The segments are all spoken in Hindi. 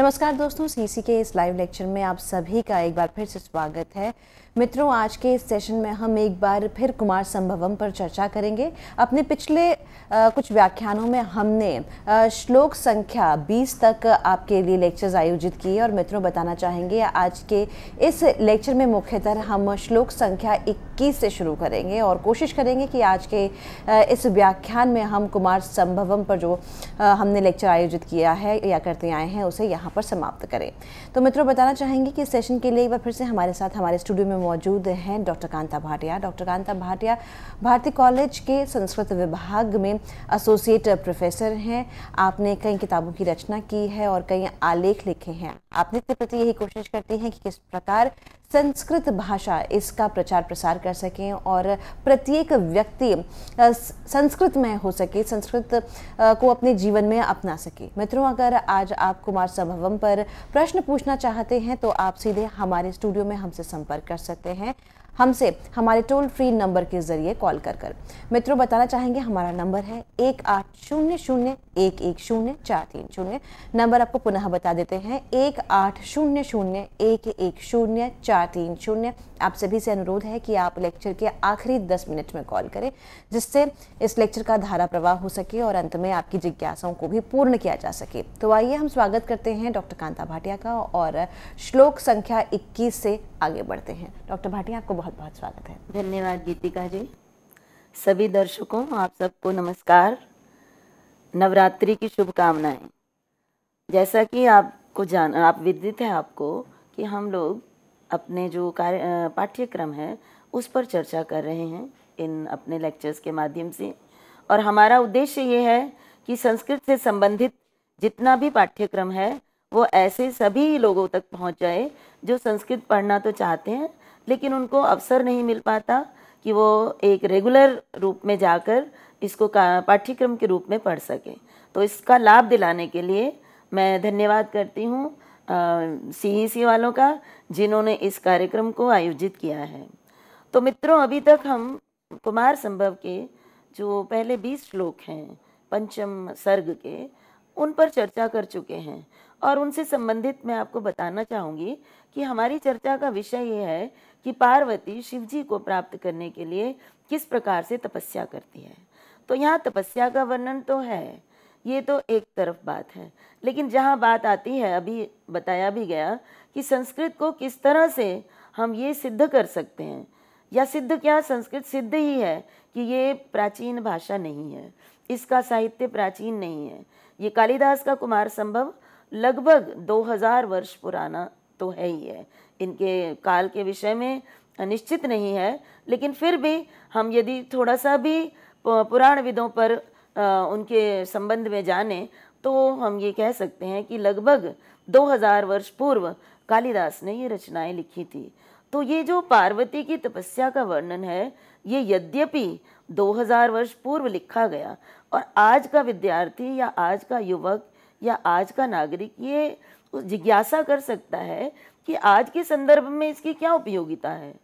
नमस्कार दोस्तों सीसी के इस लाइव लेक्चर में आप सभी का एक बार फिर से स्वागत है मित्रों आज के इस सेशन में हम एक बार फिर कुमार संभवम पर चर्चा करेंगे अपने पिछले आ, कुछ व्याख्यानों में हमने आ, श्लोक संख्या 20 तक आपके लिए लेक्चर्स आयोजित किए और मित्रों बताना चाहेंगे आज के इस लेक्चर में मुख्यतः हम श्लोक संख्या 21 से शुरू करेंगे और कोशिश करेंगे कि आज के आ, इस व्याख्यान में हम कुमार संभवम पर जो हमने लेक्चर आयोजित किया है या करते आए हैं उसे यहाँ पर समाप्त करें तो मित्रों बताना चाहेंगे कि सेशन के लिए एक बार फिर से हमारे साथ हमारे स्टूडियो में मौजूद हैं doctor Kanta Bhatia doctor Kanta Bhatia Bharati College के संस्कृत विभाग में एसोसिएट प्रोफेसर हैं आपने कई किताबों की रचना की है और कई आलेख लिखे हैं आप नित्य प्रति यही कोशिश करते हैं कि किस प्रकार संस्कृत भाषा इसका प्रचार प्रसार कर सकें और प्रत्येक व्यक्ति संस्कृत में हो सके संस्कृत को अपने जीवन में अपना सके मित्रों अगर आज आप कुमार संभवम पर प्रश्न पूछना चाहते हैं तो आप सीधे हमारे स्टूडियो में हमसे संपर्क कर सकते हैं हमसे हमारे टोल फ्री नंबर के ज़रिए कॉल कर कर मित्रों बताना चाहेंगे हमारा नंबर है एक आठ शून्य शून्य एक एक शून्य चार तीन शून्य नंबर आपको पुनः बता देते हैं एक आठ शून्य शून्य एक एक शून्य चार तीन शून्य आप सभी से अनुरोध है कि आप लेक्चर के आखिरी दस मिनट में कॉल करें जिससे इस लेक्चर का धारा प्रवाह हो सके और अंत में आपकी जिज्ञासाओं को भी पूर्ण किया जा सके तो आइए हम स्वागत करते हैं डॉक्टर कांता भाटिया का और श्लोक संख्या इक्कीस से आगे बढ़ते हैं डॉक्टर भाटिया आपको बहुत बहुत स्वागत है धन्यवाद गीतिका जी सभी दर्शकों आप सबको नमस्कार नवरात्रि की शुभकामनाएं जैसा कि आपको जान आप विदित है आपको कि हम लोग अपने जो कार्य पाठ्यक्रम है उस पर चर्चा कर रहे हैं इन अपने लेक्चर्स के माध्यम से और हमारा उद्देश्य ये है कि संस्कृत से संबंधित जितना भी पाठ्यक्रम है वो ऐसे सभी लोगों तक पहुंच जाए जो संस्कृत पढ़ना तो चाहते हैं लेकिन उनको अवसर नहीं मिल पाता कि वो एक रेगुलर रूप में जाकर इसको पाठ्यक्रम के रूप में पढ़ सकें तो इसका लाभ दिलाने के लिए मैं धन्यवाद करती हूँ सी e वालों का जिन्होंने इस कार्यक्रम को आयोजित किया है तो मित्रों अभी तक हम कुमार संभव के जो पहले बीस श्लोक हैं पंचम सर्ग के उन पर चर्चा कर चुके हैं और उनसे संबंधित मैं आपको बताना चाहूँगी कि हमारी चर्चा का विषय ये है कि पार्वती शिवजी को प्राप्त करने के लिए किस प्रकार से तपस्या करती है तो यहाँ तपस्या का वर्णन तो है ये तो एक तरफ बात है लेकिन जहाँ बात आती है अभी बताया भी गया कि संस्कृत को किस तरह से हम ये सिद्ध कर सकते हैं या सिद्ध क्या संस्कृत सिद्ध ही है कि ये प्राचीन भाषा नहीं है इसका साहित्य प्राचीन नहीं है ये कालिदास का कुमार संभव लगभग 2000 वर्ष पुराना तो है ही है इनके काल के विषय में निश्चित नहीं है लेकिन फिर भी हम यदि थोड़ा सा भी पुराणविदों पर उनके संबंध में जाने तो हम ये कह सकते हैं कि लगभग 2000 वर्ष पूर्व कालिदास ने ये रचनाएं लिखी थी तो ये जो पार्वती की तपस्या का वर्णन है ये यद्यपि 2000 वर्ष पूर्व लिखा गया और आज का विद्यार्थी या आज का युवक या आज का नागरिक ये जिज्ञासा कर सकता है कि आज के संदर्भ में इसकी क्या उपयोगिता है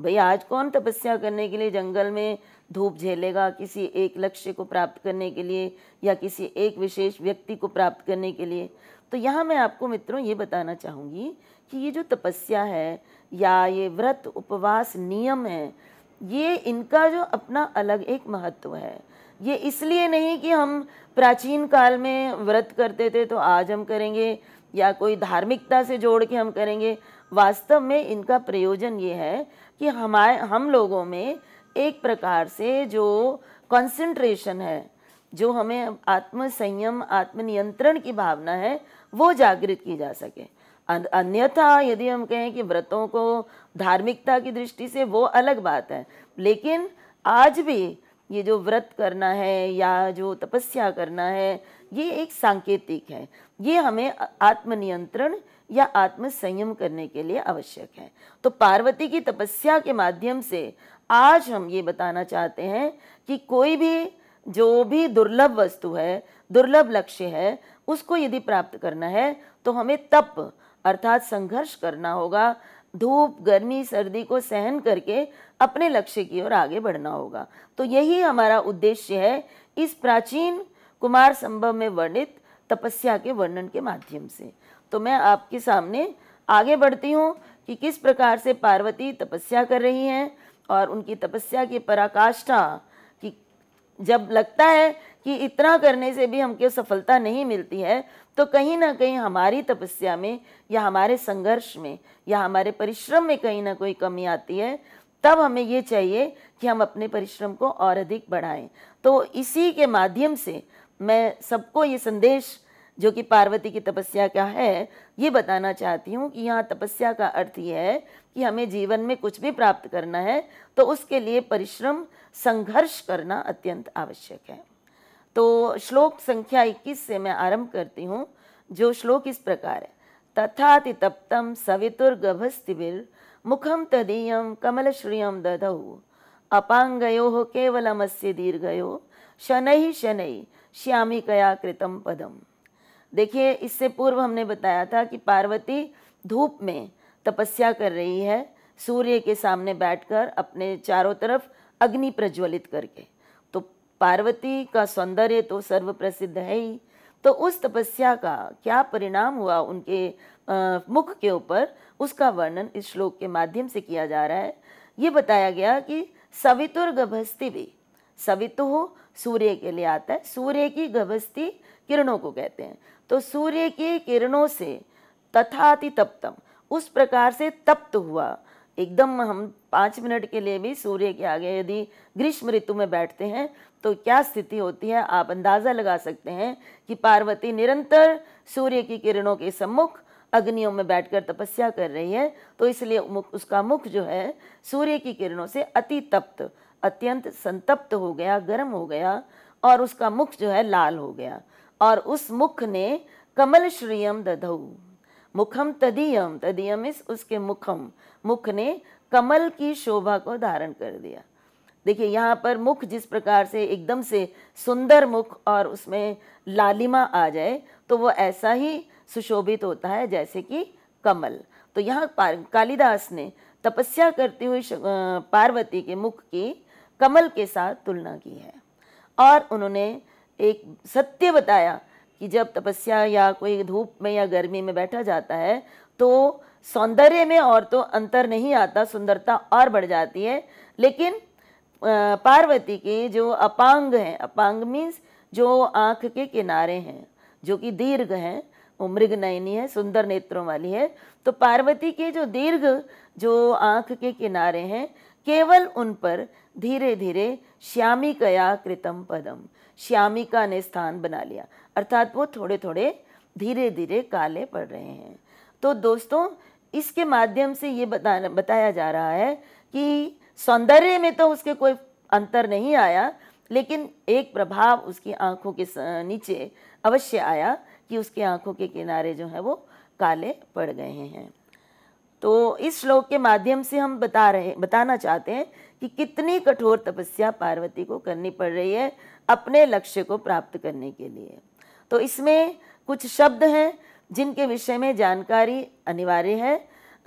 भाई आज कौन तपस्या करने के लिए जंगल में धूप झेलेगा किसी एक लक्ष्य को प्राप्त करने के लिए या किसी एक विशेष व्यक्ति को प्राप्त करने के लिए तो यहाँ मैं आपको मित्रों ये बताना चाहूँगी कि ये जो तपस्या है या ये व्रत उपवास नियम है ये इनका जो अपना अलग एक महत्व है ये इसलिए नहीं कि हम प्राचीन काल में व्रत करते थे तो आज हम करेंगे या कोई धार्मिकता से जोड़ के हम करेंगे वास्तव में इनका प्रयोजन ये है कि हमारे हम लोगों में एक प्रकार से जो कंसंट्रेशन है जो हमें आत्म संयम आत्मनियंत्रण की भावना है वो जागृत की जा सके अन्यथा यदि हम कहें कि व्रतों को धार्मिकता की दृष्टि से वो अलग बात है लेकिन आज भी ये जो व्रत करना है या जो तपस्या करना है ये एक सांकेतिक है ये हमें आत्मनियंत्रण या आत्म संयम करने के लिए आवश्यक है तो पार्वती की तपस्या के माध्यम से आज हम ये बताना चाहते हैं कि कोई भी जो भी दुर्लभ वस्तु है दुर्लभ लक्ष्य है उसको यदि प्राप्त करना है तो हमें तप अर्थात संघर्ष करना होगा धूप गर्मी सर्दी को सहन करके अपने लक्ष्य की ओर आगे बढ़ना होगा तो यही हमारा उद्देश्य है इस प्राचीन कुमार संभव में वर्णित तपस्या के वर्णन के माध्यम से तो मैं आपके सामने आगे बढ़ती हूँ कि किस प्रकार से पार्वती तपस्या कर रही हैं और उनकी तपस्या की पराकाष्ठा कि जब लगता है कि इतना करने से भी हमको सफलता नहीं मिलती है तो कहीं ना कहीं हमारी तपस्या में या हमारे संघर्ष में या हमारे परिश्रम में कहीं ना कोई कमी आती है तब हमें ये चाहिए कि हम अपने परिश्रम को और अधिक बढ़ाएं तो इसी के माध्यम से मैं सबको ये संदेश जो कि पार्वती की तपस्या का है ये बताना चाहती हूँ कि यहाँ तपस्या का अर्थ ये है कि हमें जीवन में कुछ भी प्राप्त करना है तो उसके लिए परिश्रम संघर्ष करना अत्यंत आवश्यक है तो श्लोक संख्या 21 से मैं आरंभ करती हूँ जो श्लोक इस प्रकार है तथा तप्तम सवितुर्गभस्तिभिर मुखम तदीयम कमलश्रियम दधौ अपांगयो केवलमस्य दीर्घयो शनै शनै श्यामिकया कृतम पदम देखिए इससे पूर्व हमने बताया था कि पार्वती धूप में तपस्या कर रही है सूर्य के सामने बैठकर अपने चारों तरफ अग्नि प्रज्वलित करके तो पार्वती का सौंदर्य तो सर्वप्रसिद्ध है ही तो उस तपस्या का क्या परिणाम हुआ उनके आ, मुख के ऊपर उसका वर्णन इस श्लोक के माध्यम से किया जा रहा है ये बताया गया कि सवितुर गभस्ती भी सवितु सूर्य के लिए आता है सूर्य की गभस्ती किरणों को कहते हैं तो सूर्य के किरणों से तथाति तप्तम उस प्रकार से तप्त हुआ एकदम हम पाँच मिनट के लिए भी सूर्य के आगे यदि ग्रीष्म ऋतु में बैठते हैं तो क्या स्थिति होती है आप अंदाज़ा लगा सकते हैं कि पार्वती निरंतर सूर्य की किरणों के सम्मुख अग्नियों में बैठकर तपस्या कर रही है तो इसलिए मुख उसका मुख जो है सूर्य की किरणों से अति तप्त अत्यंत संतप्त हो गया गर्म हो गया और उसका मुख जो है लाल हो गया और उस मुख ने कमल श्रियम दधऊ मुखम तदीयम तदीयम इस उसके मुखम मुख ने कमल की शोभा को धारण कर दिया देखिए यहाँ पर मुख जिस प्रकार से एकदम से सुंदर मुख और उसमें लालिमा आ जाए तो वो ऐसा ही सुशोभित होता है जैसे कि कमल तो यहाँ कालिदास ने तपस्या करती हुई पार्वती के मुख की कमल के साथ तुलना की है और उन्होंने एक सत्य बताया कि जब तपस्या या कोई धूप में या गर्मी में बैठा जाता है तो सौंदर्य में और तो अंतर नहीं आता सुंदरता और बढ़ जाती है लेकिन पार्वती के जो अपांग हैं अपांग मीन्स जो आँख के किनारे हैं जो कि दीर्घ हैं वो मृग नयनी है सुंदर नेत्रों वाली है तो पार्वती के जो दीर्घ जो आँख के किनारे हैं केवल उन पर धीरे धीरे श्यामी कया कृतम पदम श्यामिका ने स्थान बना लिया अर्थात वो थोड़े थोड़े धीरे धीरे काले पड़ रहे हैं तो दोस्तों इसके माध्यम से ये बता बताया जा रहा है कि सौंदर्य में तो उसके कोई अंतर नहीं आया लेकिन एक प्रभाव उसकी आंखों के नीचे अवश्य आया कि उसकी आंखों के किनारे जो है वो काले पड़ गए हैं तो इस श्लोक के माध्यम से हम बता रहे बताना चाहते हैं कि कितनी कठोर तपस्या पार्वती को करनी पड़ रही है अपने लक्ष्य को प्राप्त करने के लिए तो इसमें कुछ शब्द हैं जिनके विषय में जानकारी अनिवार्य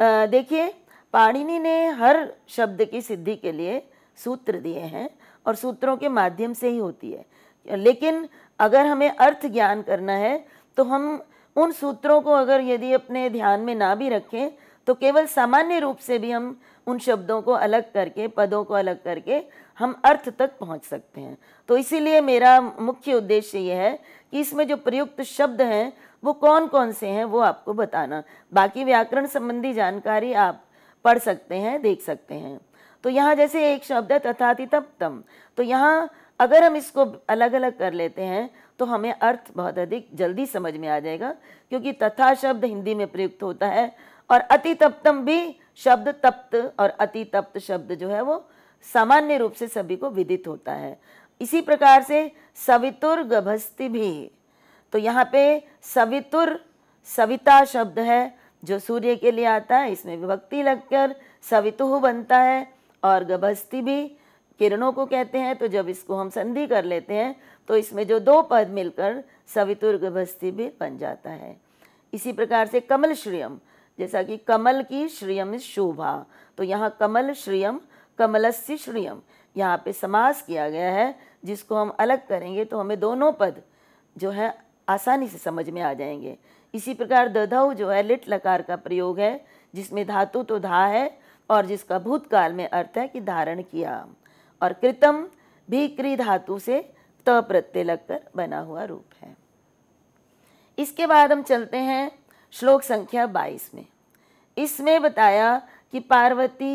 है देखिए पाणिनि ने हर शब्द की सिद्धि के लिए सूत्र दिए हैं और सूत्रों के माध्यम से ही होती है लेकिन अगर हमें अर्थ ज्ञान करना है तो हम उन सूत्रों को अगर यदि अपने ध्यान में ना भी रखें तो केवल सामान्य रूप से भी हम उन शब्दों को अलग करके पदों को अलग करके हम अर्थ तक पहुंच सकते हैं तो इसीलिए मेरा मुख्य उद्देश्य यह है कि इसमें जो प्रयुक्त शब्द हैं वो कौन कौन से हैं वो आपको बताना बाकी व्याकरण संबंधी जानकारी आप पढ़ सकते हैं देख सकते हैं तो यहाँ जैसे एक शब्द है तप्तम तो यहाँ अगर हम इसको अलग अलग कर लेते हैं तो हमें अर्थ बहुत अधिक जल्दी समझ में आ जाएगा क्योंकि तथा शब्द हिंदी में प्रयुक्त होता है और अति तप्तम भी शब्द तप्त और अति तप्त शब्द जो है वो सामान्य रूप से सभी को विदित होता है इसी प्रकार से सवितुर गभस्ति भी तो यहाँ पे सवितुर सविता शब्द है जो सूर्य के लिए आता है इसमें विभक्ति लगकर सवितुह बनता है और गभस्ति भी किरणों को कहते हैं तो जब इसको हम संधि कर लेते हैं तो इसमें जो दो पद मिलकर सवितुर गभस्ति भी बन जाता है इसी प्रकार से कमल श्रियम जैसा कि कमल की श्रियम शोभा तो यहाँ कमल श्रियम कमलस्य श्रियम यहाँ पे समास किया गया है जिसको हम अलग करेंगे तो हमें दोनों पद जो है आसानी से समझ में आ जाएंगे इसी प्रकार दधव जो है लिट लकार का प्रयोग है जिसमें धातु तो धा है और जिसका भूतकाल में अर्थ है कि धारण किया और कृतम भी कृ धातु से त प्रत्यय लगकर बना हुआ रूप है इसके बाद हम चलते हैं श्लोक संख्या 22 में इसमें बताया कि पार्वती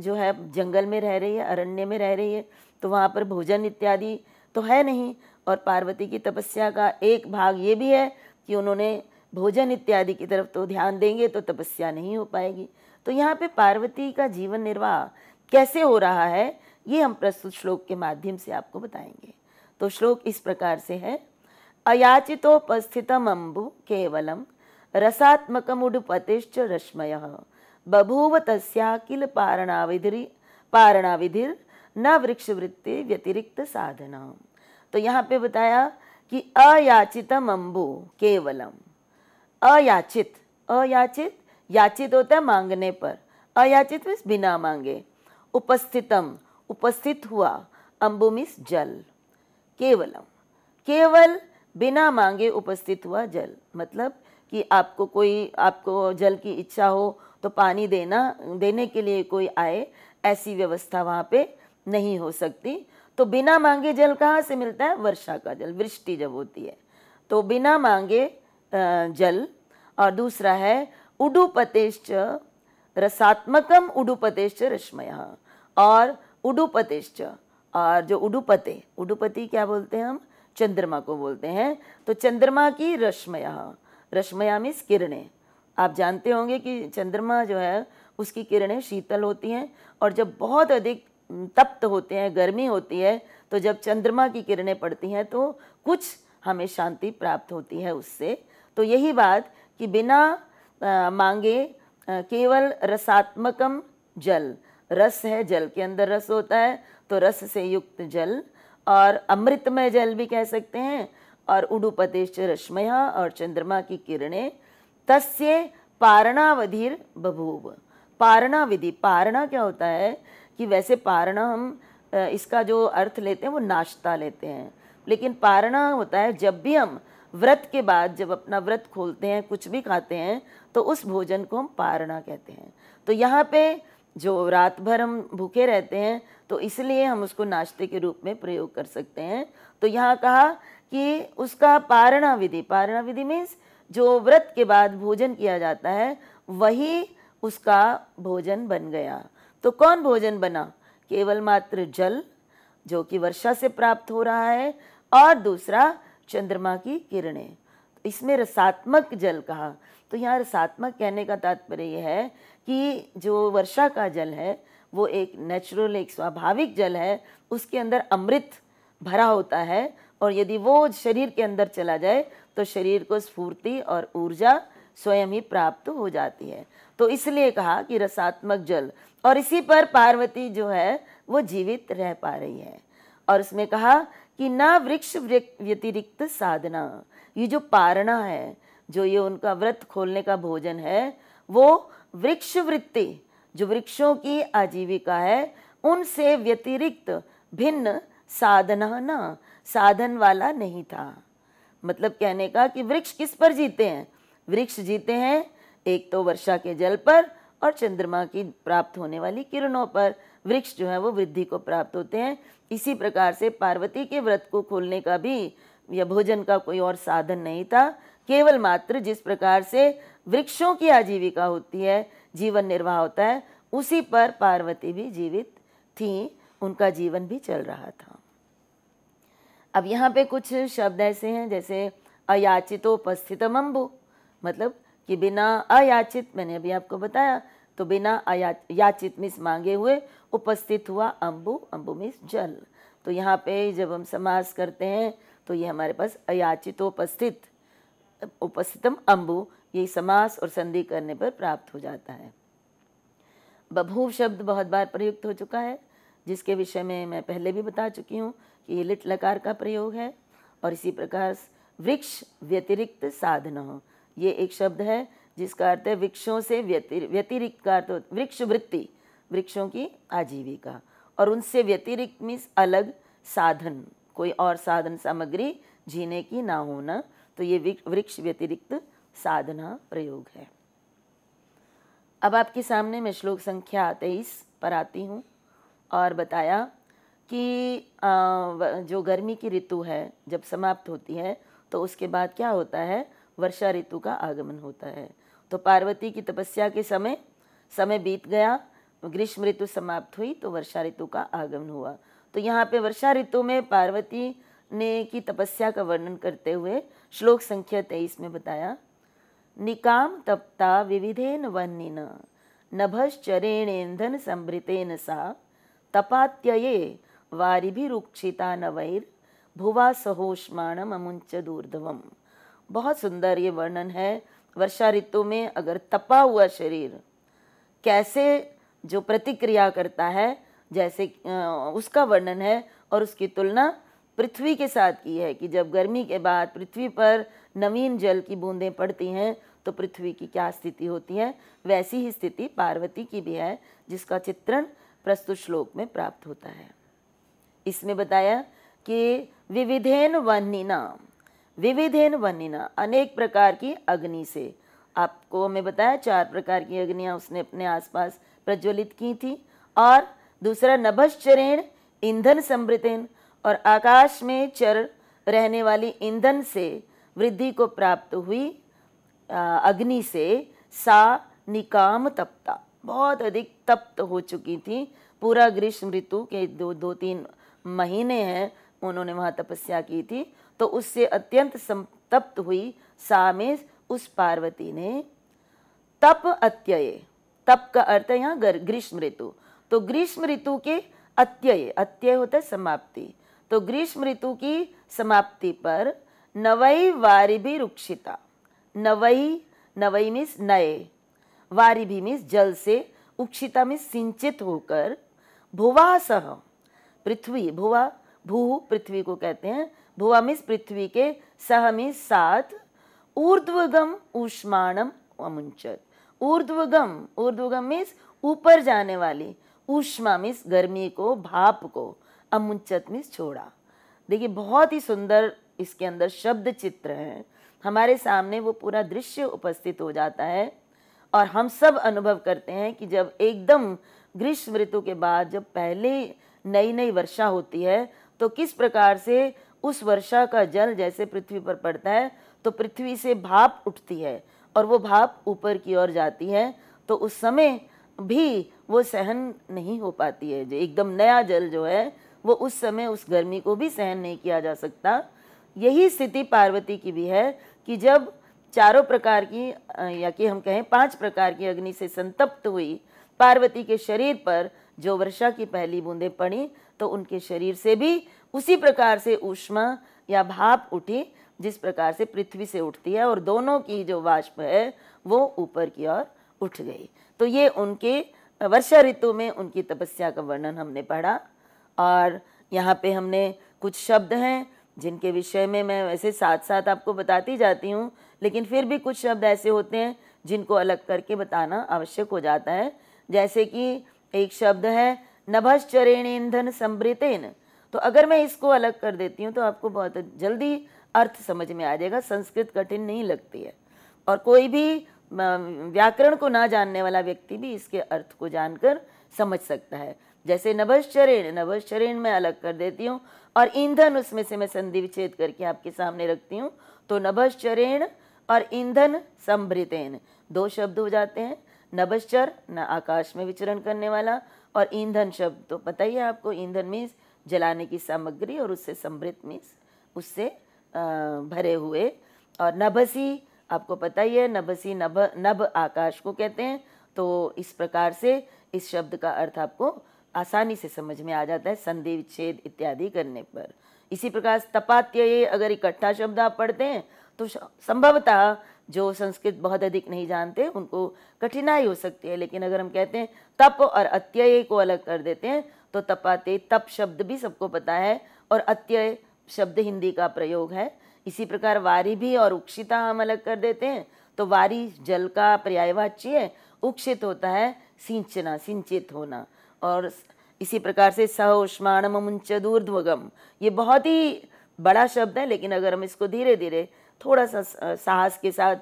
जो है जंगल में रह रही है अरण्य में रह रही है तो वहाँ पर भोजन इत्यादि तो है नहीं और पार्वती की तपस्या का एक भाग ये भी है कि उन्होंने भोजन इत्यादि की तरफ तो ध्यान देंगे तो तपस्या नहीं हो पाएगी तो यहाँ पे पार्वती का जीवन निर्वाह कैसे हो रहा है ये हम प्रस्तुत श्लोक के माध्यम से आपको बताएंगे तो श्लोक इस प्रकार से है अयाचितोपस्थितम अम्बु केवलम रसात्मकमुडुपतिश्च रश्मय बभूव तस्या किल पारणाविधि पारणाविधि न वृत्ति व्यतिरिक्त साधना तो यहाँ पे बताया कि अयाचितम अम्बु केवलम अयाचित अयाचित याचित होता है मांगने पर अयाचित मिस बिना मांगे उपस्थितम उपस्थित हुआ अम्बु मिस जल केवलम केवल बिना मांगे उपस्थित हुआ जल मतलब कि आपको कोई आपको जल की इच्छा हो तो पानी देना देने के लिए कोई आए ऐसी व्यवस्था वहाँ पे नहीं हो सकती तो बिना मांगे जल कहाँ से मिलता है वर्षा का जल वृष्टि जब होती है तो बिना मांगे जल और दूसरा है उडुपतेश्च रसात्मकम उडुपतेश्च रश्मया और उडुपतेश्च और जो उडुपते उडुपति क्या बोलते हैं हम चंद्रमा को बोलते हैं तो चंद्रमा की रश्मया रश्मया मीन्स किरणें आप जानते होंगे कि चंद्रमा जो है उसकी किरणें शीतल होती हैं और जब बहुत अधिक तप्त होते हैं गर्मी होती है तो जब चंद्रमा की किरणें पड़ती हैं तो कुछ हमें शांति प्राप्त होती है उससे तो यही बात कि बिना आ, मांगे आ, केवल रसात्मकम जल रस है जल के अंदर रस होता है तो रस से युक्त जल और अमृतमय जल भी कह सकते हैं और उडुपतेश्च रश्मया और चंद्रमा की किरणें तस्य पारणावधिर बभूव पारणा विधि पारणा क्या होता है कि वैसे पारणा हम इसका जो अर्थ लेते हैं वो नाश्ता लेते हैं लेकिन पारणा होता है जब भी हम व्रत के बाद जब अपना व्रत खोलते हैं कुछ भी खाते हैं तो उस भोजन को हम पारणा कहते हैं तो यहाँ पे जो रात भर हम भूखे रहते हैं तो इसलिए हम उसको नाश्ते के रूप में प्रयोग कर सकते हैं तो यहाँ कहा कि उसका पारणा विधि पारणा विधि मीन्स जो व्रत के बाद भोजन किया जाता है वही उसका भोजन बन गया तो कौन भोजन बना केवल मात्र जल जो कि वर्षा से प्राप्त हो रहा है और दूसरा चंद्रमा की किरणें इसमें रसात्मक जल कहा तो यहाँ रसात्मक कहने का तात्पर्य यह है कि जो वर्षा का जल है वो एक नेचुरल एक स्वाभाविक जल है उसके अंदर अमृत भरा होता है और यदि वो शरीर के अंदर चला जाए तो शरीर को स्फूर्ति और ऊर्जा स्वयं ही प्राप्त हो जाती है तो इसलिए कहा कि रसात्मक जल और इसी पर पार्वती जो है वो जीवित रह पा रही है और उसमें कहा कि ना वृक्ष व्यतिरिक्त साधना ये जो पारणा है जो ये उनका व्रत खोलने का भोजन है वो वृक्ष वृत्ति जो वृक्षों की आजीविका है उनसे व्यतिरिक्त भिन्न साधना ना साधन वाला नहीं था मतलब कहने का कि वृक्ष किस पर जीते हैं वृक्ष जीते हैं एक तो वर्षा के जल पर और चंद्रमा की प्राप्त होने वाली किरणों पर वृक्ष जो है वो वृद्धि को प्राप्त होते हैं इसी प्रकार से पार्वती के व्रत को खोलने का भी या भोजन का कोई और साधन नहीं था केवल मात्र जिस प्रकार से वृक्षों की आजीविका होती है जीवन निर्वाह होता है उसी पर पार्वती भी जीवित थी उनका जीवन भी चल रहा था अब यहाँ पे कुछ शब्द ऐसे हैं जैसे अयाचितोपस्थितम अम्बु मतलब कि बिना अयाचित मैंने अभी आपको बताया तो बिना अया याचित मिस मांगे हुए उपस्थित हुआ अम्बु अम्बु मिस जल तो यहाँ पे जब हम समास करते हैं तो ये हमारे पास अयाचितोपस्थित उपस्थितम अम्बु ये समास और संधि करने पर प्राप्त हो जाता है बभूव शब्द बहुत बार प्रयुक्त हो चुका है जिसके विषय में मैं पहले भी बता चुकी हूँ कि ये लिट लकार का प्रयोग है और इसी प्रकार वृक्ष व्यतिरिक्त साधन हो ये एक शब्द है जिसका अर्थ है वृक्षों से व्यतिरिक्त का अर्थ वृक्ष वृत्ति वृक्षों की आजीविका और उनसे व्यतिरिक्त मीन्स अलग साधन कोई और साधन सामग्री जीने की ना होना तो ये वृक्ष व्यतिरिक्त साधना प्रयोग है अब आपके सामने मैं श्लोक संख्या तेईस पर आती हूँ और बताया कि जो गर्मी की ऋतु है जब समाप्त होती है तो उसके बाद क्या होता है वर्षा ऋतु का आगमन होता है तो पार्वती की तपस्या के समय समय बीत गया ग्रीष्म ऋतु समाप्त हुई तो वर्षा ऋतु का आगमन हुआ तो यहाँ पे वर्षा ऋतु में पार्वती ने की तपस्या का वर्णन करते हुए श्लोक संख्या तेईस में बताया निकाम तप्ता विविधेन वन्निन नभश्चरेणेन्धन संभृतेन सा तपात्यये वारिभिरुक्षिता नवैर भुवा सहोष्माण अमुंच दूर्धवम बहुत सुंदर ये वर्णन है वर्षा ऋतु में अगर तपा हुआ शरीर कैसे जो प्रतिक्रिया करता है जैसे उसका वर्णन है और उसकी तुलना पृथ्वी के साथ की है कि जब गर्मी के बाद पृथ्वी पर नवीन जल की बूंदें पड़ती हैं तो पृथ्वी की क्या स्थिति होती है वैसी ही स्थिति पार्वती की भी है जिसका चित्रण प्रस्तुत श्लोक में प्राप्त होता है इसमें बताया कि विविधेन वन्निना विविधेन वन्निना अनेक प्रकार की अग्नि से आपको हमें बताया चार प्रकार की अग्नियाँ उसने अपने आसपास प्रज्वलित की थी और दूसरा नभश्चरेण ईंधन समृतेन और आकाश में चर रहने वाली ईंधन से वृद्धि को प्राप्त हुई अग्नि से सा निकाम तप्ता बहुत अधिक तप्त हो चुकी थी पूरा ग्रीष्म ऋतु के दो दो तीन महीने हैं उन्होंने वहाँ तपस्या की थी तो उससे अत्यंत संतप्त हुई सामेस उस पार्वती ने तप अत्यय तप का अर्थ है यहाँ ग्रीष्म ऋतु तो ग्रीष्म ऋतु के अत्यय अत्यय होता है समाप्ति तो ग्रीष्म ऋतु की समाप्ति पर नवई वारिभि रुक्षिता नवई नवई मीन्स नए वारी भी मिस जल से उक्षिता में सिंचित होकर भुवा सह पृथ्वी भुवा भू पृथ्वी को कहते हैं भुवा मिस पृथ्वी के सह मिस साथ ऊर्ध्वगम ऊष्माणम अमुंचत ऊर्ध्वगम ऊर्ध्वगम मिस ऊपर जाने वाली ऊष्मा मिस गर्मी को भाप को अमुंचत मिस छोड़ा देखिए बहुत ही सुंदर इसके अंदर शब्द चित्र हैं हमारे सामने वो पूरा दृश्य उपस्थित हो जाता है और हम सब अनुभव करते हैं कि जब एकदम ग्रीष्म ऋतु के बाद जब पहले नई नई वर्षा होती है तो किस प्रकार से उस वर्षा का जल जैसे पृथ्वी पर पड़ता है तो पृथ्वी से भाप उठती है और वो भाप ऊपर की ओर जाती है तो उस समय भी वो सहन नहीं हो पाती है जो एकदम नया जल जो है वो उस समय उस गर्मी को भी सहन नहीं किया जा सकता यही स्थिति पार्वती की भी है कि जब चारों प्रकार की या कि हम कहें पांच प्रकार की अग्नि से संतप्त हुई पार्वती के शरीर पर जो वर्षा की पहली बूंदें पड़ी तो उनके शरीर से भी उसी प्रकार से ऊष्मा या भाप उठी जिस प्रकार से पृथ्वी से उठती है और दोनों की जो वाष्प है वो ऊपर की ओर उठ गई तो ये उनके वर्षा ऋतु में उनकी तपस्या का वर्णन हमने पढ़ा और यहाँ पे हमने कुछ शब्द हैं जिनके विषय में मैं वैसे साथ साथ आपको बताती जाती हूँ लेकिन फिर भी कुछ शब्द ऐसे होते हैं जिनको अलग करके बताना आवश्यक हो जाता है जैसे कि एक शब्द है नभश्चरेण ईंधन समृतेन तो अगर मैं इसको अलग कर देती हूँ तो आपको बहुत जल्दी अर्थ समझ में आ जाएगा संस्कृत कठिन नहीं लगती है और कोई भी व्याकरण को ना जानने वाला व्यक्ति भी इसके अर्थ को जानकर समझ सकता है जैसे नभश्चरेण नभश्चरेण मैं अलग कर देती हूँ और ईंधन उसमें से मैं संधि विच्छेद करके आपके सामने रखती हूँ तो नभश्चरेण और ईंधन संभृतेन दो शब्द हो जाते हैं नभश्चर न आकाश में विचरण करने वाला और ईंधन शब्द तो पता ही है आपको ईंधन मीन्स जलाने की सामग्री और उससे समृद्ध मीन्स उससे भरे हुए और नभसी आपको पता ही है नभसी नभ नभ आकाश को कहते हैं तो इस प्रकार से इस शब्द का अर्थ आपको आसानी से समझ में आ जाता है संधि विच्छेद इत्यादि करने पर इसी प्रकार तपात्य अगर इकट्ठा शब्द आप पढ़ते हैं तो संभवतः जो संस्कृत बहुत अधिक नहीं जानते उनको कठिनाई हो सकती है लेकिन अगर हम कहते हैं तप और अत्यय को अलग कर देते हैं तो तपाते तप शब्द भी सबको पता है और अत्यय शब्द हिंदी का प्रयोग है इसी प्रकार वारी भी और उक्षिता हम अलग कर देते हैं तो वारी जल का पर्यायवाच्य है उक्षित होता है सिंचना सिंचित होना और इसी प्रकार से सह उष्माणम मुंच दूर्ध्वगम ये बहुत ही बड़ा शब्द है लेकिन अगर हम इसको धीरे धीरे थोड़ा सा साहस के साथ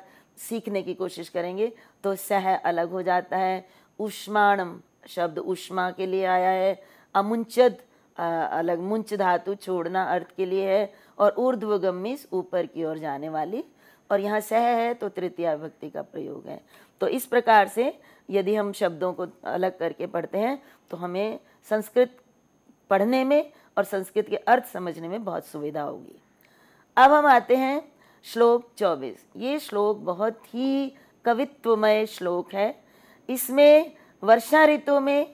सीखने की कोशिश करेंगे तो सह अलग हो जाता है उष्माणम शब्द उष्मा के लिए आया है अमुंचद अलग मुंच धातु छोड़ना अर्थ के लिए है और ऊर्ध्वगम्यस ऊपर की ओर जाने वाली और यहाँ सह है तो तृतीय भक्ति का प्रयोग है तो इस प्रकार से यदि हम शब्दों को अलग करके पढ़ते हैं तो हमें संस्कृत पढ़ने में और संस्कृत के अर्थ समझने में बहुत सुविधा होगी अब हम आते हैं श्लोक 24 ये श्लोक बहुत ही कवित्वमय श्लोक है इसमें वर्षा ऋतु में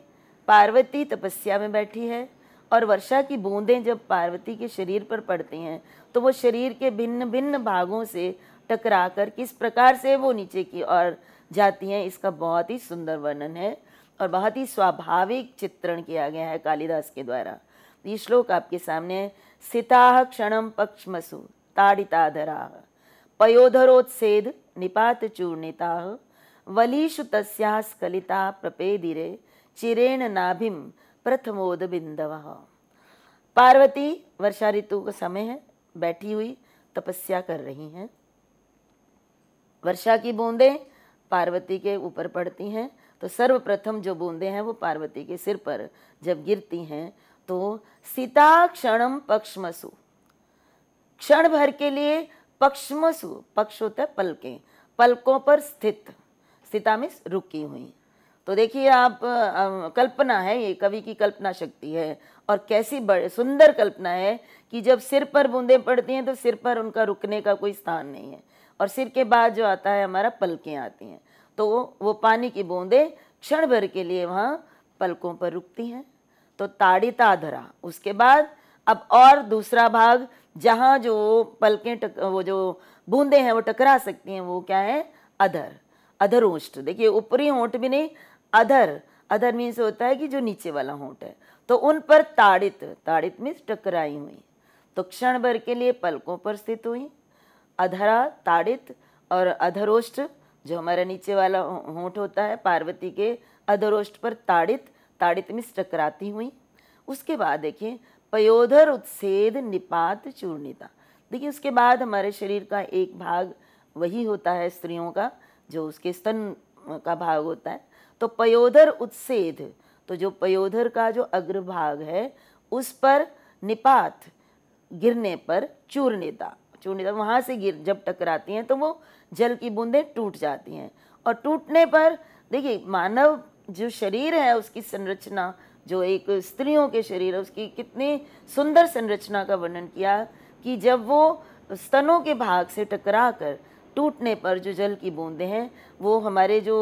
पार्वती तपस्या में बैठी है और वर्षा की बूंदें जब पार्वती के शरीर पर पड़ती हैं तो वो शरीर के भिन्न भिन्न भागों से टकरा कर किस प्रकार से वो नीचे की ओर जाती हैं इसका बहुत ही सुंदर वर्णन है और बहुत ही स्वाभाविक चित्रण किया गया है कालिदास के द्वारा ये श्लोक आपके सामने सिताह क्षणम पक्षमसु ताड़िताधरा पयोधरोत्सेद निपात चूर्णिता वलीषु तस्याः स्खलिताः प्रपेदिरे चिरेण प्रथमोद बिंदव पार्वती वर्षा ऋतु का समय है बैठी हुई तपस्या कर रही हैं वर्षा की बूंदें पार्वती के ऊपर पड़ती हैं तो सर्वप्रथम जो बूंदें हैं वो पार्वती के सिर पर जब गिरती हैं तो सीता क्षणम पक्षमसु क्षण भर के लिए पक्षमसु पक्ष होता है पलकें पलकों पर स्थित स्थिता में रुकी हुई तो देखिए आप आ, कल्पना है ये कवि की कल्पना शक्ति है और कैसी बड़े सुंदर कल्पना है कि जब सिर पर बूंदें पड़ती हैं तो सिर पर उनका रुकने का कोई स्थान नहीं है और सिर के बाद जो आता है हमारा पलकें आती हैं तो वो पानी की बूंदें क्षण भर के लिए वहाँ पलकों पर रुकती हैं तो ताड़िता धरा उसके बाद अब और दूसरा भाग जहाँ जो पलकें टक वो जो बूंदे हैं वो टकरा सकती हैं वो क्या है अधर अधर ओष्ट देखिए ऊपरी होंट भी नहीं अधर अधर मीन्स होता है कि जो नीचे वाला होंट है तो उन पर ताड़ित ताड़ित मीन्स टकराई हुई तो क्षण भर के लिए पलकों पर स्थित हुई अधरा ताड़ित और अधरोष्ट जो हमारा नीचे वाला होंठ होता है पार्वती के अधरोष्ठ पर ताड़ित ताड़ित मिस टकराती हुई उसके बाद देखिए पयोधर उत्सेद निपात चूर्णिता देखिए उसके बाद हमारे शरीर का एक भाग वही होता है स्त्रियों का जो उसके स्तन का भाग होता है तो पयोधर उत्सेद तो जो पयोधर का जो अग्रभाग है उस पर निपात गिरने पर चूर्णिता चूर्णिता वहाँ से गिर जब टकराती हैं तो वो जल की बूंदें टूट जाती हैं और टूटने पर देखिए मानव जो शरीर है उसकी संरचना जो एक स्त्रियों के शरीर है उसकी कितने सुंदर संरचना का वर्णन किया कि जब वो स्तनों के भाग से टकरा कर टूटने पर जो जल की बूंदे हैं वो हमारे जो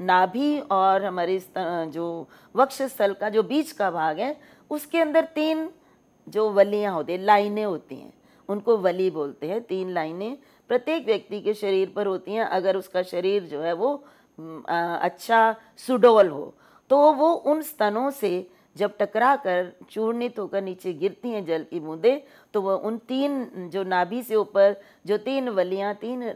नाभि और हमारे जो वक्ष स्थल का जो बीच का भाग है उसके अंदर तीन जो वलियाँ होती हैं लाइनें होती हैं उनको वली बोलते हैं तीन लाइनें प्रत्येक व्यक्ति के शरीर पर होती हैं अगर उसका शरीर जो है वो अच्छा सुडोल हो तो वो उन स्तनों से जब टकरा कर चूर्णित होकर नीचे गिरती हैं जल की बूंदें तो वह उन तीन जो नाभि से ऊपर जो तीन वलियाँ तीन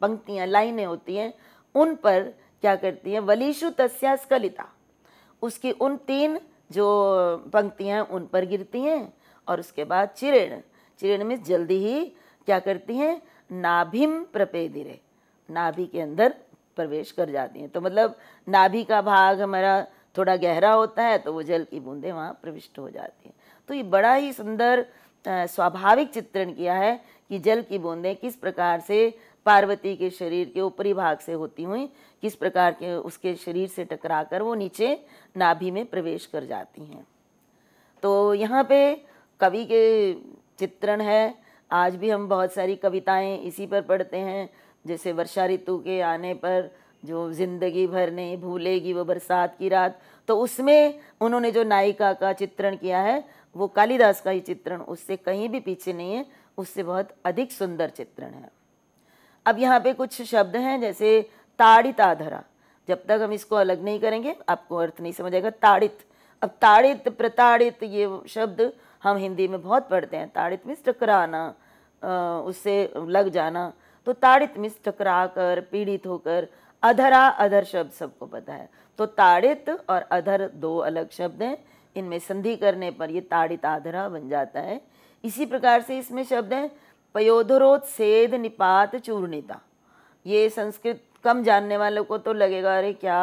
पंक्तियाँ लाइनें होती हैं उन पर क्या करती हैं वलीशु तस्या स्कलिता उसकी उन तीन जो पंक्तियाँ उन पर गिरती हैं और उसके बाद चिरण चिरण में जल्दी ही क्या करती हैं नाभिम प्रपेदिरे नाभि के अंदर प्रवेश कर जाती हैं तो मतलब नाभि का भाग हमारा थोड़ा गहरा होता है तो वो जल की बूंदें वहाँ प्रविष्ट हो जाती हैं तो ये बड़ा ही सुंदर स्वाभाविक चित्रण किया है कि जल की बूंदें किस प्रकार से पार्वती के शरीर के ऊपरी भाग से होती हुई किस प्रकार के उसके शरीर से टकराकर वो नीचे नाभि में प्रवेश कर जाती हैं तो यहाँ पे कवि के चित्रण है आज भी हम बहुत सारी कविताएं इसी पर पढ़ते हैं जैसे वर्षा ऋतु के आने पर जो जिंदगी भर नहीं भूलेगी वो बरसात की रात तो उसमें उन्होंने जो नायिका का चित्रण किया है वो कालिदास का ही चित्रण उससे कहीं भी पीछे नहीं है उससे बहुत अधिक सुंदर चित्रण है अब यहाँ पे कुछ शब्द हैं जैसे ताड़ित आधरा जब तक हम इसको अलग नहीं करेंगे आपको अर्थ नहीं समझ आएगा ताड़ित अब ताड़ित प्रताड़ित ये शब्द हम हिंदी में बहुत पढ़ते हैं ताड़ित मीन्स टकराना उससे लग जाना तो ताड़ित मिस कर पीड़ित होकर अधरा अधर शब्द सबको पता है तो ताड़ित और अधर दो अलग शब्द हैं इनमें संधि करने पर ये ताड़ित आधरा बन जाता है इसी प्रकार से इसमें शब्द हैं सेध निपात चूर्णिता ये संस्कृत कम जानने वालों को तो लगेगा अरे क्या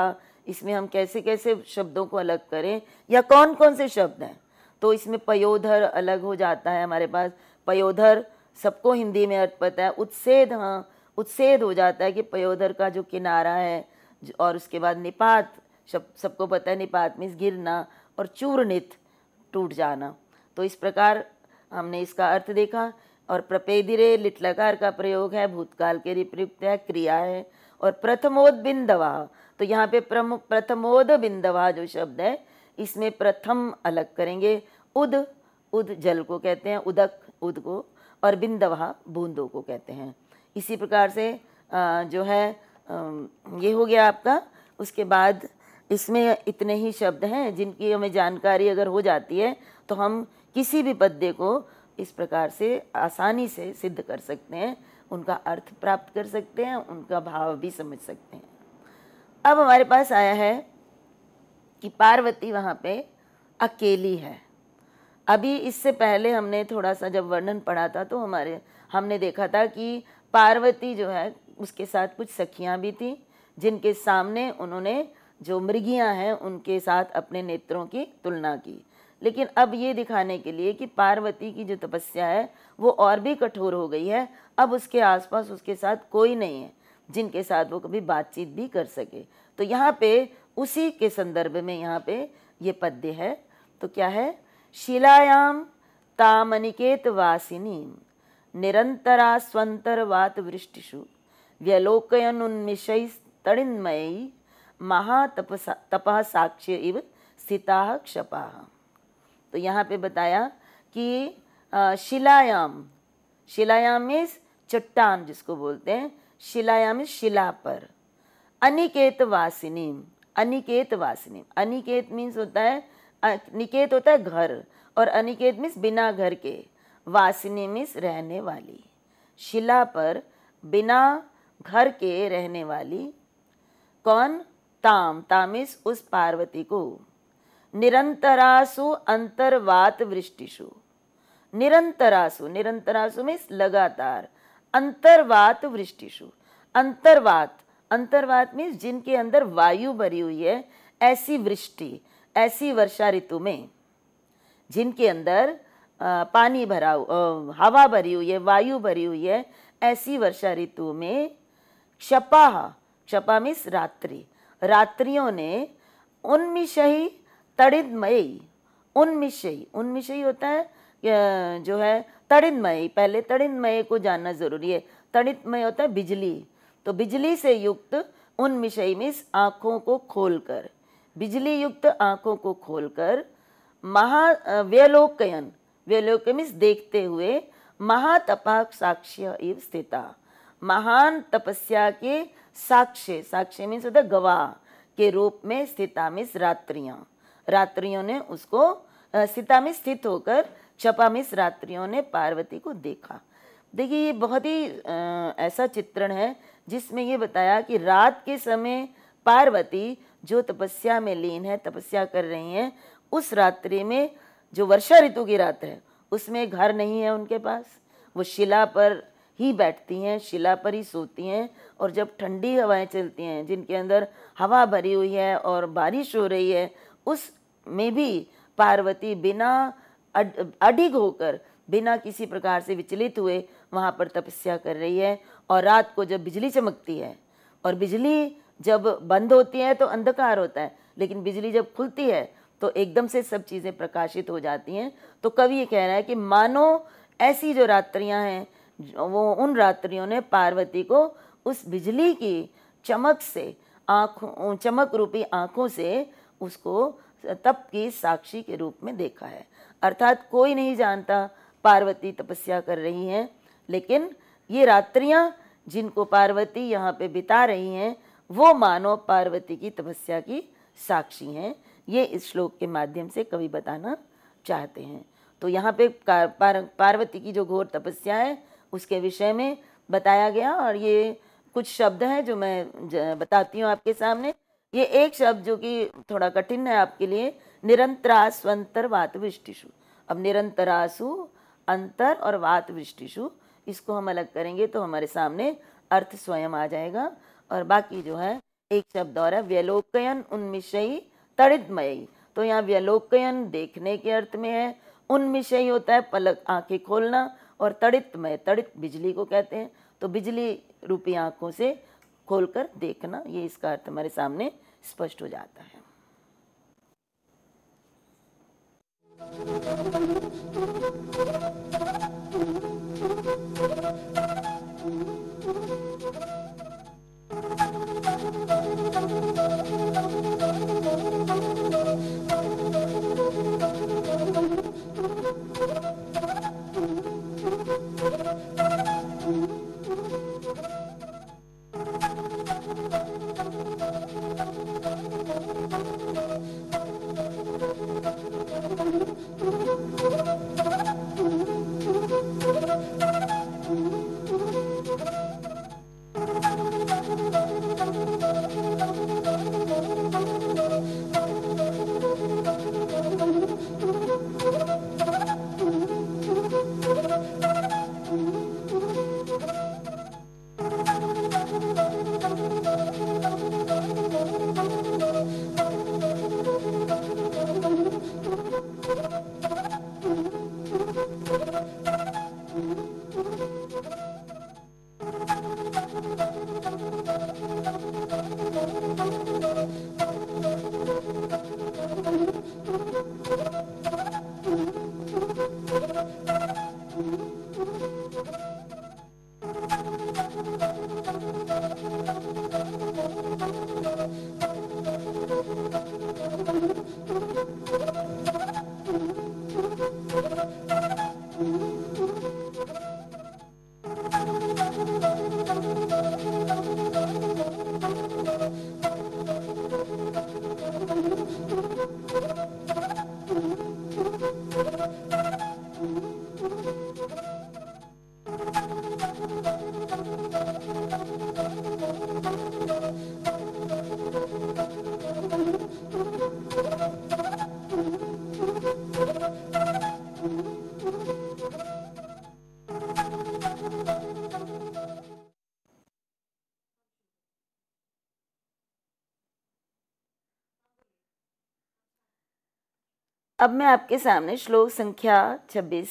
इसमें हम कैसे कैसे शब्दों को अलग करें या कौन कौन से शब्द हैं तो इसमें पयोधर अलग हो जाता है हमारे पास पयोधर सबको हिंदी में अर्थ पता है उत्सेद हाँ उत्सेद हो जाता है कि पयोधर का जो किनारा है और उसके बाद निपात सब सबको पता है निपात मीन्स गिरना और चूर्णित टूट जाना तो इस प्रकार हमने इसका अर्थ देखा और प्रपेदिरे लिटलकार का प्रयोग है भूतकाल के लिए प्रयुक्त है क्रिया है और प्रथमोद बिंदवा तो यहाँ पे प्रथमोद बिंदवा जो शब्द है इसमें प्रथम अलग करेंगे उद उद जल को कहते हैं उदक उद को और बिंदवा बूंदों को कहते हैं इसी प्रकार से जो है ये हो गया आपका उसके बाद इसमें इतने ही शब्द हैं जिनकी हमें जानकारी अगर हो जाती है तो हम किसी भी पद्य को इस प्रकार से आसानी से सिद्ध कर सकते हैं उनका अर्थ प्राप्त कर सकते हैं उनका भाव भी समझ सकते हैं अब हमारे पास आया है कि पार्वती वहाँ पे अकेली है अभी इससे पहले हमने थोड़ा सा जब वर्णन पढ़ा था तो हमारे हमने देखा था कि पार्वती जो है उसके साथ कुछ सखियाँ भी थी जिनके सामने उन्होंने जो मृगियाँ हैं उनके साथ अपने नेत्रों की तुलना की लेकिन अब ये दिखाने के लिए कि पार्वती की जो तपस्या है वो और भी कठोर हो गई है अब उसके आसपास उसके साथ कोई नहीं है जिनके साथ वो कभी बातचीत भी कर सके तो यहाँ पे उसी के संदर्भ में यहाँ पे ये पद्य है तो क्या है शिलायां निरंतरा निरन्तरास्वन्तर्वातवृष्टिषु व्यलोकयनुन्मिषैस्तडिन्मयी महातपसा तपः साक्ष्य इव स्थिता क्षपा तो यहाँ पे बताया कि शिलायाम शिलायाम मीन्स चट्टान जिसको बोलते हैं शिलायाम शिला पर अनिकेत वासिनी अनिकेत वासिनी अनिकेत मीन्स होता है निकेत होता है घर और अनिकेत मीन्स बिना घर के वासिनी मीन्स रहने वाली शिला पर बिना घर के रहने वाली कौन ताम तामिस उस पार्वती को निरंतरासु अंतर्वात वृष्टिशु निरंतरासु निरंतरासु मीन्स लगातार अंतर्वात वृष्टिशु अंतर्वात अंतर्वात मीन्स जिनके अंदर वायु भरी हुई है ऐसी वृष्टि ऐसी वर्षा ऋतु में जिनके अंदर पानी भरा हवा भरी हुई है वायु भरी हुई है ऐसी वर्षा ऋतु में क्षपा क्षपा मिस रात्रि रात्रियों ने उन्मिषही तड़िदमयी उन्मिषही उन्मिषही होता है जो है तड़िदमयी पहले तड़िदमय को जानना ज़रूरी है तड़िदमय होता है बिजली तो बिजली से युक्त उन्मिषयी मिस आँखों को खोलकर बिजली युक्त आंखों को खोलकर महा व्यलोकयन व्यलोक मीन्स देखते हुए महातपाक साक्ष्य इव स्थिता महान तपस्या के साक्ष्य साक्ष्य मीन्स होता गवाह के रूप में स्थिता मिस रात्रियाँ रात्रियों ने उसको स्थिता में स्थित होकर छपा मिस रात्रियों ने पार्वती को देखा देखिए ये बहुत ही ऐसा चित्रण है जिसमें ये बताया कि रात के समय पार्वती जो तपस्या में लीन है तपस्या कर रही हैं उस रात्रि में जो वर्षा ऋतु की रात है उसमें घर नहीं है उनके पास वो शिला पर ही बैठती हैं शिला पर ही सोती हैं और जब ठंडी हवाएं चलती हैं जिनके अंदर हवा भरी हुई है और बारिश हो रही है उस में भी पार्वती बिना अडिग होकर बिना किसी प्रकार से विचलित हुए वहाँ पर तपस्या कर रही है और रात को जब बिजली चमकती है और बिजली जब बंद होती है तो अंधकार होता है लेकिन बिजली जब खुलती है तो एकदम से सब चीज़ें प्रकाशित हो जाती हैं तो कवि ये कह रहा है कि मानो ऐसी जो रात्रियां हैं वो उन रात्रियों ने पार्वती को उस बिजली की चमक से आँखों चमक रूपी आँखों से उसको तप की साक्षी के रूप में देखा है अर्थात कोई नहीं जानता पार्वती तपस्या कर रही हैं लेकिन ये रात्रियाँ जिनको पार्वती यहाँ पे बिता रही हैं वो मानव पार्वती की तपस्या की साक्षी हैं ये इस श्लोक के माध्यम से कवि बताना चाहते हैं तो यहाँ पे पार्वती की जो घोर तपस्या है उसके विषय में बताया गया और ये कुछ शब्द हैं जो मैं बताती हूँ आपके सामने ये एक शब्द जो कि थोड़ा कठिन है आपके लिए निरंतरासु अंतर वृष्टिशु अब निरंतरासु अंतर और वात वृष्टिशु इसको हम अलग करेंगे तो हमारे सामने अर्थ स्वयं आ जाएगा और बाकी जो है एक शब्द और है व्यलोकयन उन्मिषयी तड़ितमयी तो यहाँ व्यलोकयन देखने के अर्थ में है उन्मिषयी होता है पलक आंखें खोलना और तड़ितमय तड़ित बिजली को कहते हैं तो बिजली रूपी आंखों से खोलकर देखना ये इसका अर्थ हमारे सामने स्पष्ट हो जाता है Thank you. अब मैं आपके सामने श्लोक संख्या 26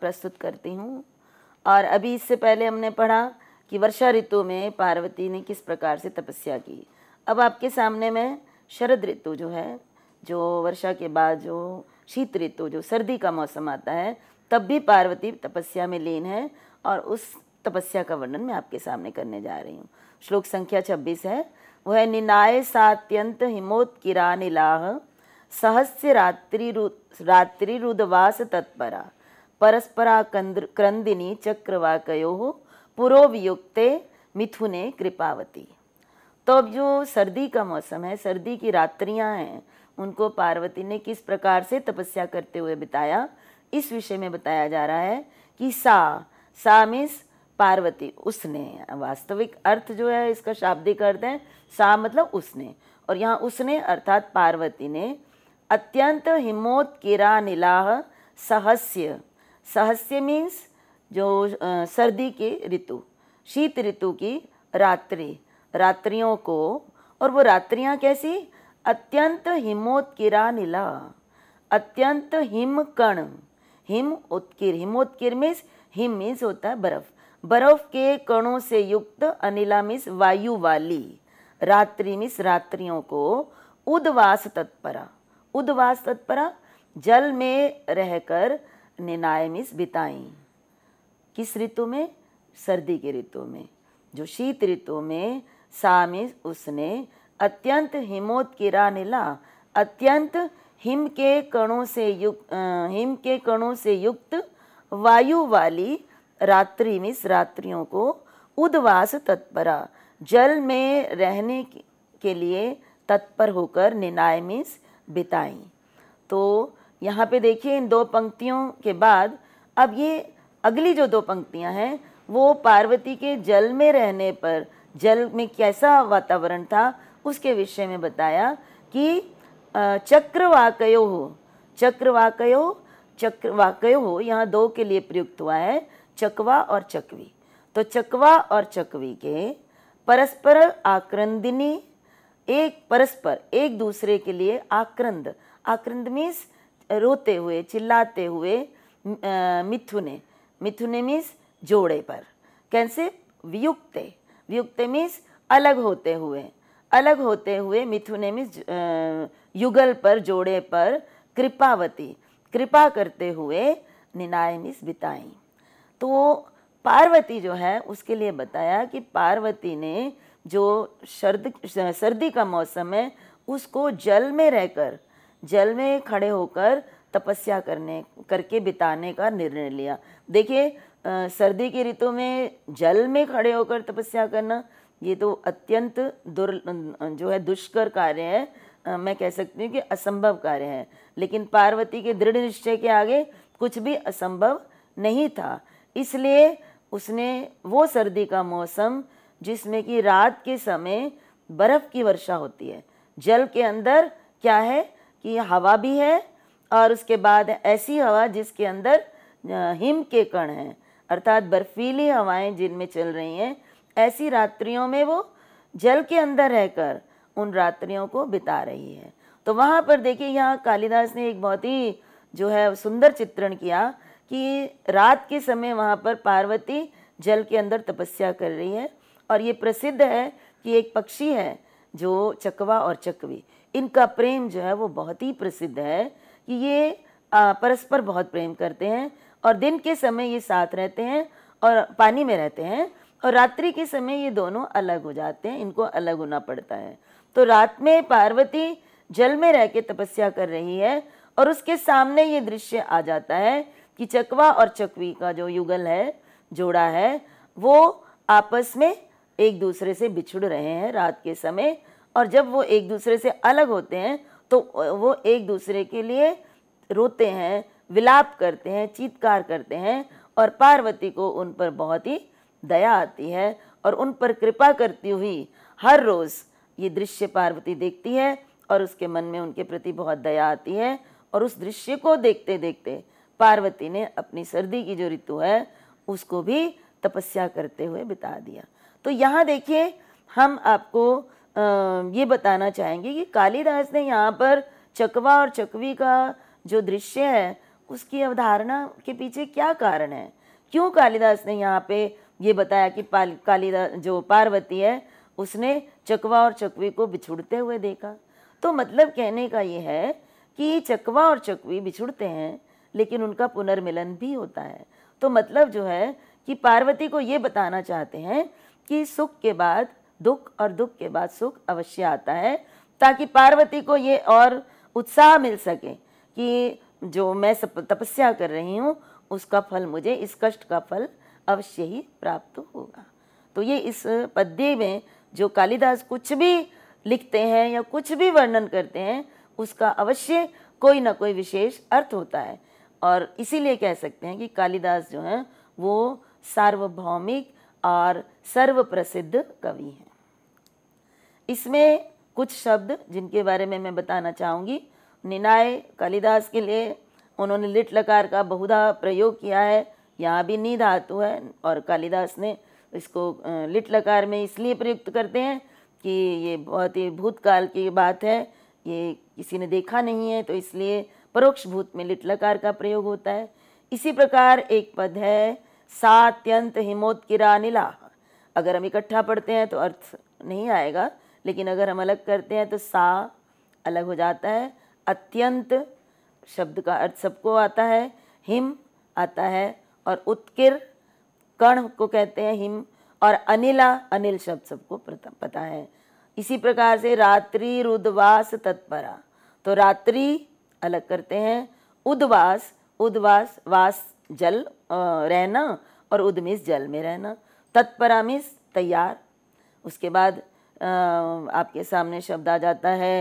प्रस्तुत करती हूँ और अभी इससे पहले हमने पढ़ा कि वर्षा ऋतु में पार्वती ने किस प्रकार से तपस्या की अब आपके सामने मैं शरद ऋतु जो है जो वर्षा के बाद जो शीत ऋतु जो सर्दी का मौसम आता है तब भी पार्वती तपस्या में लीन है और उस तपस्या का वर्णन मैं आपके सामने करने जा रही हूँ श्लोक संख्या 26 है वह निनाय सात्यंत हिमोत्किरा नीलाह सहस्य रात्रि రాత్రిరుదవాస तत्परा परस्परा क्रंदिनी चक्रवाकयो చक्रवाकयो पुरो वियुक्ते मिथुने कृपावती तो अब जो सर्दी का मौसम है सर्दी की रात्रियां हैं उनको पार्वती ने किस प्रकार से तपस्या करते हुए बिताया इस विषय में बताया जा रहा है कि सा सा मीन्स पार्वती उसने वास्तविक अर्थ जो है इसका शाब्दिक अर्थ है सा मतलब उसने और यहाँ उसने अर्थात पार्वती ने अत्यंत किरा निलाह सहस्य सहस्य मीन्स जो सर्दी की ऋतु शीत ऋतु की रात्रि रात्रियों को और वो रात्रियाँ कैसी अत्यंत किरा नीला अत्यंत हिम कण हिम उत्किर हिमोत्किर मीन्स हिम मीन्स होता है बर्फ बर्फ के कणों से युक्त अनिला मीन्स वायु वाली रात्रि मीन्स रात्रियों को उदवास तत्परा उदवास तत्परा जल में रहकर निनायमिस बिताई किस ऋतु में सर्दी की ऋतु में जो शीत ऋतु में सामिस उसने अत्यंत हिमोत किरा नीला अत्यंत हिम के कणों से युक्त हिम के कणों से युक्त वायु वाली रात्रि मिस रात्रियों को उदवास तत्परा जल में रहने के लिए तत्पर होकर निनायमिस मिस बिताई तो यहाँ पे देखिए इन दो पंक्तियों के बाद अब ये अगली जो दो पंक्तियाँ हैं वो पार्वती के जल में रहने पर जल में कैसा वातावरण था उसके विषय में बताया कि चक्रवाकयो हो चक्रवाकयो चक्रवाकयो हो यहाँ दो के लिए प्रयुक्त हुआ है चकवा और चकवी तो चकवा और चकवी के परस्पर आक्रंदिनी एक परस्पर एक दूसरे के लिए आक्रंद आक्रंद मीन्स रोते हुए चिल्लाते हुए मिथुने मिथुने मीन्स जोड़े पर कैसे वियुक्ते वियुक्ते मीन्स अलग होते हुए अलग होते हुए मिथुने मीन्स युगल पर जोड़े पर कृपावती कृपा करते हुए निनाय मीन्स बिताई तो पार्वती जो है उसके लिए बताया कि पार्वती ने जो सर्द सर्दी का मौसम है उसको जल में रहकर जल में खड़े होकर तपस्या करने करके बिताने का निर्णय लिया देखिए सर्दी की ऋतु में जल में खड़े होकर तपस्या करना ये तो अत्यंत दुर् जो है दुष्कर कार्य है आ, मैं कह सकती हूँ कि असंभव कार्य है लेकिन पार्वती के दृढ़ निश्चय के आगे कुछ भी असंभव नहीं था इसलिए उसने वो सर्दी का मौसम जिसमें कि रात के समय बर्फ़ की वर्षा होती है जल के अंदर क्या है कि हवा भी है और उसके बाद ऐसी हवा जिसके अंदर हिम के कण हैं अर्थात बर्फीली हवाएं जिनमें चल रही हैं ऐसी रात्रियों में वो जल के अंदर रहकर उन रात्रियों को बिता रही है तो वहाँ पर देखिए यहाँ कालिदास ने एक बहुत ही जो है सुंदर चित्रण किया कि रात के समय वहाँ पर पार्वती जल के अंदर तपस्या कर रही है और ये प्रसिद्ध है कि एक पक्षी है जो चकवा और चकवी इनका प्रेम जो है वो बहुत ही प्रसिद्ध है कि ये परस्पर बहुत प्रेम करते हैं और दिन के समय ये साथ रहते हैं और पानी में रहते हैं और रात्रि के समय ये दोनों अलग हो जाते हैं इनको अलग होना पड़ता है तो रात में पार्वती जल में रह के तपस्या कर रही है और उसके सामने ये दृश्य आ जाता है कि चकवा और चकवी का जो युगल है जोड़ा है वो आपस में एक दूसरे से बिछुड़ रहे हैं रात के समय और जब वो एक दूसरे से अलग होते हैं तो वो एक दूसरे के लिए रोते हैं विलाप करते हैं चीतकार करते हैं और पार्वती को उन पर बहुत ही दया आती है और उन पर कृपा करती हुई हर रोज़ ये दृश्य पार्वती देखती है और उसके मन में उनके प्रति बहुत दया आती है और उस दृश्य को देखते देखते पार्वती ने अपनी सर्दी की जो ऋतु है उसको भी तपस्या करते हुए बिता दिया तो यहाँ देखिए हम आपको ये बताना चाहेंगे कि कालिदास ने यहाँ पर चकवा और चकवी का जो दृश्य है उसकी अवधारणा के पीछे क्या कारण है क्यों कालिदास ने यहाँ पे ये बताया कि पाल कालिदास जो पार्वती है उसने चकवा और चकवी को बिछुड़ते हुए देखा तो मतलब कहने का ये है कि चकवा और चकवी बिछुड़ते हैं लेकिन उनका पुनर्मिलन भी होता है तो मतलब जो है कि पार्वती को ये बताना चाहते हैं कि सुख के बाद दुख और दुख के बाद सुख अवश्य आता है ताकि पार्वती को ये और उत्साह मिल सके कि जो मैं तपस्या कर रही हूँ उसका फल मुझे इस कष्ट का फल अवश्य ही प्राप्त होगा तो ये इस पद्य में जो कालिदास कुछ भी लिखते हैं या कुछ भी वर्णन करते हैं उसका अवश्य कोई ना कोई विशेष अर्थ होता है और इसीलिए कह सकते हैं कि कालिदास जो हैं वो सार्वभौमिक और सर्व प्रसिद्ध कवि हैं इसमें कुछ शब्द जिनके बारे में मैं बताना चाहूँगी निनाय कालिदास के लिए उन्होंने लिट लकार का बहुधा प्रयोग किया है यहाँ भी नी धातु है और कालिदास ने इसको लिट लकार में इसलिए प्रयुक्त करते हैं कि ये बहुत ही भूतकाल की बात है ये किसी ने देखा नहीं है तो इसलिए परोक्ष भूत में लिट लकार का प्रयोग होता है इसी प्रकार एक पद है सात्यंत हिमोत्किरा नीला अगर हम इकट्ठा पढ़ते हैं तो अर्थ नहीं आएगा लेकिन अगर हम अलग करते हैं तो सा अलग हो जाता है अत्यंत शब्द का अर्थ सबको आता है हिम आता है और उत्किर कण को कहते हैं हिम और अनिला अनिल शब्द सबको पता है इसी प्रकार से रात्रि रुद्वास तत्परा तो रात्रि अलग करते हैं उदवास उदवास वास जल रहना और उद्मिस जल में रहना तत्परामिस तैयार उसके बाद आपके सामने शब्द आ जाता है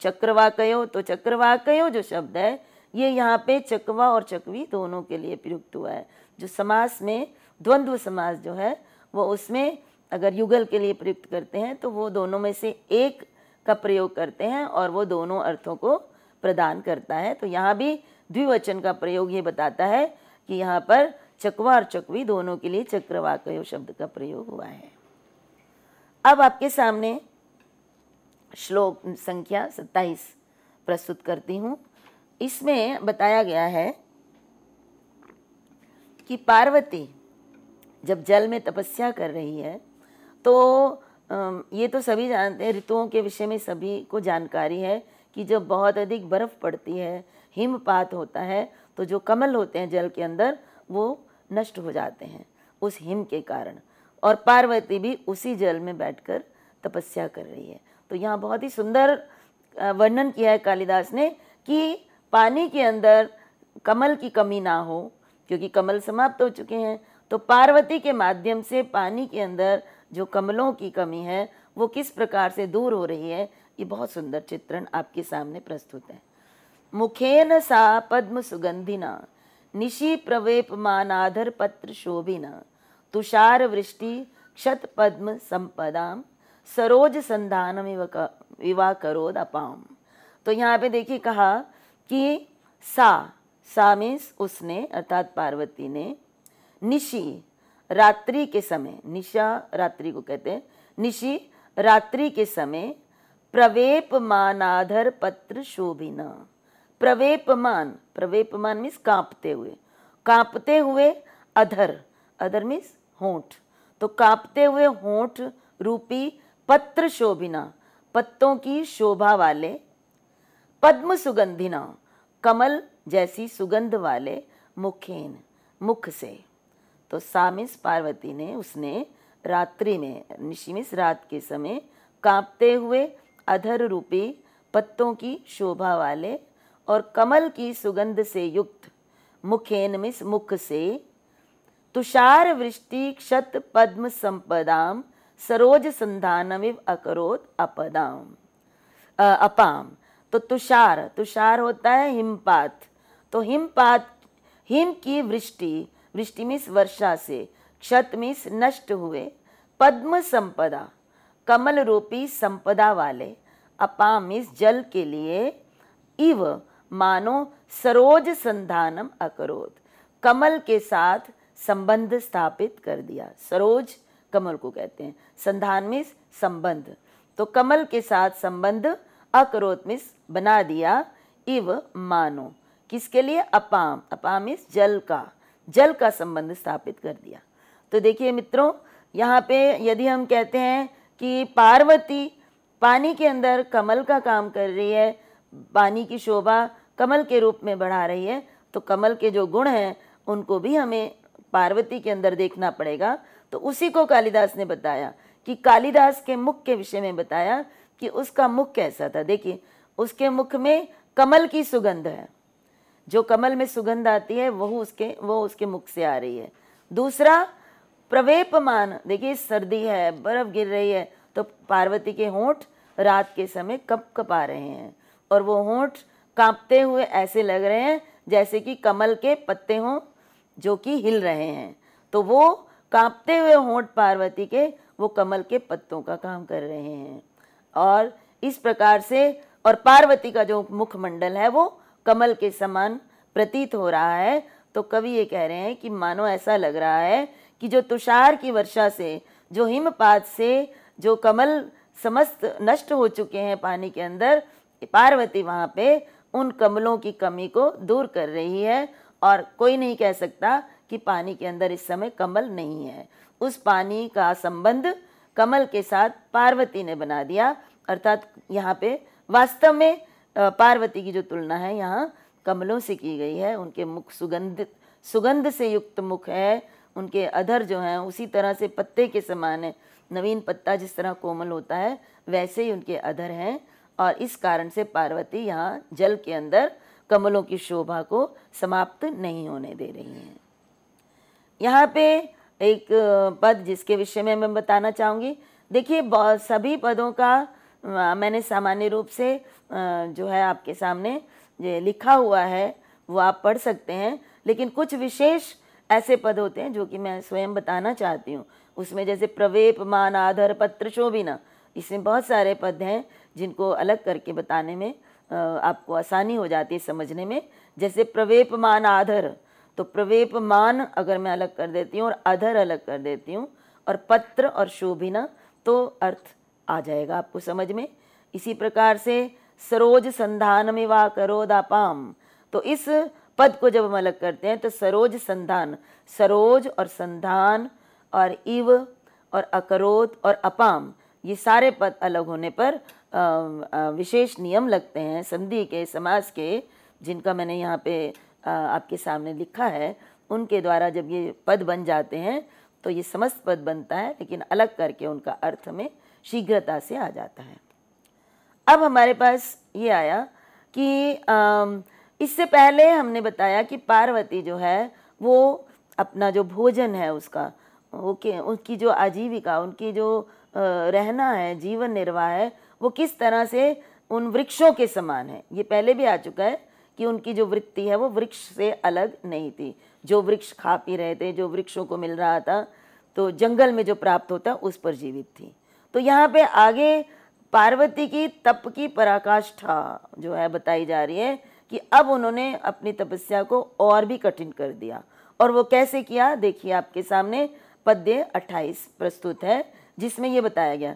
चक्रवाकयो तो चक्रवाकयो जो शब्द है ये यहाँ पे चकवा और चकवी दोनों के लिए प्रयुक्त हुआ है जो समास में द्वंद्व समास जो है वो उसमें अगर युगल के लिए प्रयुक्त करते हैं तो वो दोनों में से एक का प्रयोग करते हैं और वो दोनों अर्थों को प्रदान करता है तो यहाँ भी द्विवचन का प्रयोग ये बताता है कि यहाँ पर चकवा और चकवी दोनों के लिए चक्रवाक शब्द का प्रयोग हुआ है अब आपके सामने श्लोक संख्या सत्ताईस प्रस्तुत करती हूँ इसमें बताया गया है कि पार्वती जब जल में तपस्या कर रही है तो ये तो सभी जानते हैं ऋतुओं के विषय में सभी को जानकारी है कि जब बहुत अधिक बर्फ़ पड़ती है हिमपात होता है तो जो कमल होते हैं जल के अंदर वो नष्ट हो जाते हैं उस हिम के कारण और पार्वती भी उसी जल में बैठकर तपस्या कर रही है तो यहाँ बहुत ही सुंदर वर्णन किया है कालिदास ने कि पानी के अंदर कमल की कमी ना हो क्योंकि कमल समाप्त हो चुके हैं तो पार्वती के माध्यम से पानी के अंदर जो कमलों की कमी है वो किस प्रकार से दूर हो रही है ये बहुत सुंदर चित्रण आपके सामने प्रस्तुत है मुखेन सा पद्म क्षत पद्म संपदाम सरोज संधान विवाह करोद अपाम तो यहाँ पे देखिए कहा कि सा सा मीन्स उसने अर्थात पार्वती ने निशी रात्रि के समय निशा रात्रि को कहते हैं निशी रात्रि के समय मानाधर पत्र शोभिना प्रवेपमान प्रवेपमान मीन्स कांपते हुए कांपते हुए अधर अधर मीन्स होंठ तो कांपते हुए होंठ रूपी पत्र शोभिना पत्तों की शोभा वाले पद्म सुगंधिना कमल जैसी सुगंध वाले मुखेन मुख से तो सामिस पार्वती ने उसने रात्रि में निशिमिस रात के समय कांपते हुए अधर रूपी पत्तों की शोभा वाले और कमल की सुगंध से युक्त मुखेन मिस मुख से तुषार वृष्टि क्षत पद्म संपदाम सरोज संधानमिव अकरोत अपदाम अपाम तो तुषार तुषार होता है हिमपात तो हिमपात हिम की वृष्टि वृष्टि मिस वर्षा से क्षत मिस नष्ट हुए पद्म संपदा कमल रूपी संपदा वाले अपाम इस जल के लिए इव मानो सरोज संधानम अकरोत कमल के साथ संबंध स्थापित कर दिया सरोज कमल को कहते हैं संधान मीन्स संबंध तो कमल के साथ संबंध अकरोत मिस बना दिया इव मानो किसके लिए अपाम अपाम इस जल का जल का संबंध स्थापित कर दिया तो देखिए मित्रों यहाँ पे यदि हम कहते हैं कि पार्वती पानी के अंदर कमल का काम कर रही है पानी की शोभा कमल के रूप में बढ़ा रही है तो कमल के जो गुण हैं उनको भी हमें पार्वती के अंदर देखना पड़ेगा तो उसी को कालिदास ने बताया कि कालिदास के मुख के विषय में बताया कि उसका मुख कैसा था देखिए उसके मुख में कमल की सुगंध है जो कमल में सुगंध आती है वह उसके वो उसके मुख से आ रही है दूसरा प्रवेपमान देखिए सर्दी है बर्फ गिर रही है तो पार्वती के होंठ रात के समय कप कपा रहे हैं और वो होंठ कांपते हुए ऐसे लग रहे हैं जैसे कि कमल के पत्ते हों जो कि हिल रहे हैं तो वो कांपते हुए होंठ पार्वती के वो कमल के पत्तों का काम कर रहे हैं और इस प्रकार से और पार्वती का जो मुखमंडल है वो कमल के समान प्रतीत हो रहा है तो कवि ये कह रहे हैं कि मानो ऐसा लग रहा है कि जो तुषार की वर्षा से जो हिमपात से जो कमल समस्त नष्ट हो चुके हैं पानी के अंदर पार्वती वहाँ पे उन कमलों की कमी को दूर कर रही है और कोई नहीं कह सकता कि पानी के अंदर इस समय कमल नहीं है उस पानी का संबंध कमल के साथ पार्वती ने बना दिया अर्थात यहाँ पे वास्तव में पार्वती की जो तुलना है यहाँ कमलों से की गई है उनके मुख सुगंधित सुगंध से युक्त मुख है उनके अधर जो हैं उसी तरह से पत्ते के समान है नवीन पत्ता जिस तरह कोमल होता है वैसे ही उनके अधर हैं और इस कारण से पार्वती यहाँ जल के अंदर कमलों की शोभा को समाप्त नहीं होने दे रही हैं यहाँ पे एक पद जिसके विषय में मैं बताना चाहूँगी देखिए सभी पदों का मैंने सामान्य रूप से जो है आपके सामने लिखा हुआ है वो आप पढ़ सकते हैं लेकिन कुछ विशेष ऐसे पद होते हैं जो कि मैं स्वयं बताना चाहती हूँ उसमें जैसे प्रवेप मान आधर पत्र शोभिना इसमें बहुत सारे पद हैं जिनको अलग करके बताने में आपको आसानी हो जाती है समझने में जैसे प्रवेपमान आधर तो प्रवेपमान अगर मैं अलग कर देती हूँ और अधर अलग कर देती हूँ और पत्र और शोभिना तो अर्थ आ जाएगा आपको समझ में इसी प्रकार से सरोज संधान में वा करो दापाम तो इस पद को जब हम अलग करते हैं तो सरोज संधान सरोज और संधान और इव और अकरोत और अपाम ये सारे पद अलग होने पर विशेष नियम लगते हैं संधि के समाज के जिनका मैंने यहाँ पे आपके सामने लिखा है उनके द्वारा जब ये पद बन जाते हैं तो ये समस्त पद बनता है लेकिन अलग करके उनका अर्थ में शीघ्रता से आ जाता है अब हमारे पास ये आया कि इससे पहले हमने बताया कि पार्वती जो है वो अपना जो भोजन है उसका ओके उनकी जो आजीविका उनकी जो रहना है जीवन निर्वाह है वो किस तरह से उन वृक्षों के समान है ये पहले भी आ चुका है कि उनकी जो वृत्ति है वो वृक्ष से अलग नहीं थी जो वृक्ष खा पी रहे थे जो वृक्षों को मिल रहा था तो जंगल में जो प्राप्त होता उस पर जीवित थी तो यहाँ पे आगे पार्वती की तप की पराकाष्ठा जो है बताई जा रही है कि अब उन्होंने अपनी तपस्या को और भी कठिन कर दिया और वो कैसे किया देखिए आपके सामने पद्य 28 प्रस्तुत है जिसमें ये बताया गया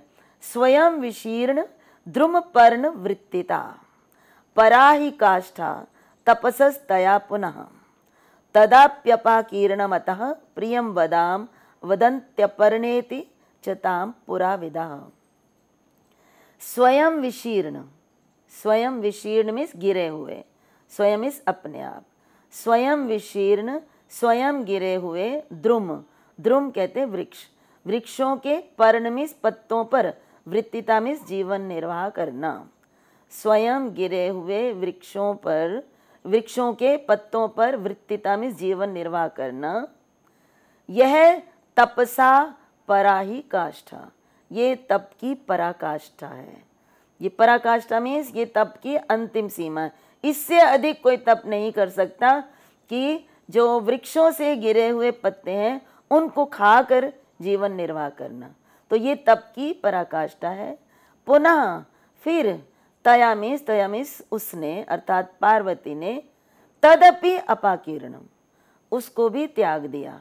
स्वयं विशीर्ण द्रुमपर्ण वृत्तिता परा ही काष्ठा तपसस्तया पुनः तदाप्यपाकीर्णमतः प्रियं वदां वदन्त्यपर्णेति च पुरा विदा स्वयं विशीर्ण स्वयं विशीर्ण मिस गिरे हुए स्वयं इस अपने आप स्वयं विशीर्ण स्वयं गिरे हुए ध्रुम ध्रुम कहते वृक्ष वृक्षों के पर्ण मिस पत्तों पर वृत्तिता मीन्स जीवन निर्वाह करना स्वयं गिरे हुए वृक्षों पर वृक्षों के पत्तों पर वृत्तिता मीन्स जीवन निर्वाह करना यह तपसा पराही काष्ठा ये तप की पराकाष्ठा है ये पराकाष्ठा मीन्स ये तप की अंतिम सीमा है इससे अधिक कोई तप नहीं कर सकता कि जो वृक्षों से गिरे हुए पत्ते हैं उनको खाकर जीवन निर्वाह करना तो ये तप की पराकाष्ठा है पुनः फिर तयामिस तयामिस उसने अर्थात पार्वती ने तदपि अपाकीर्णम उसको भी त्याग दिया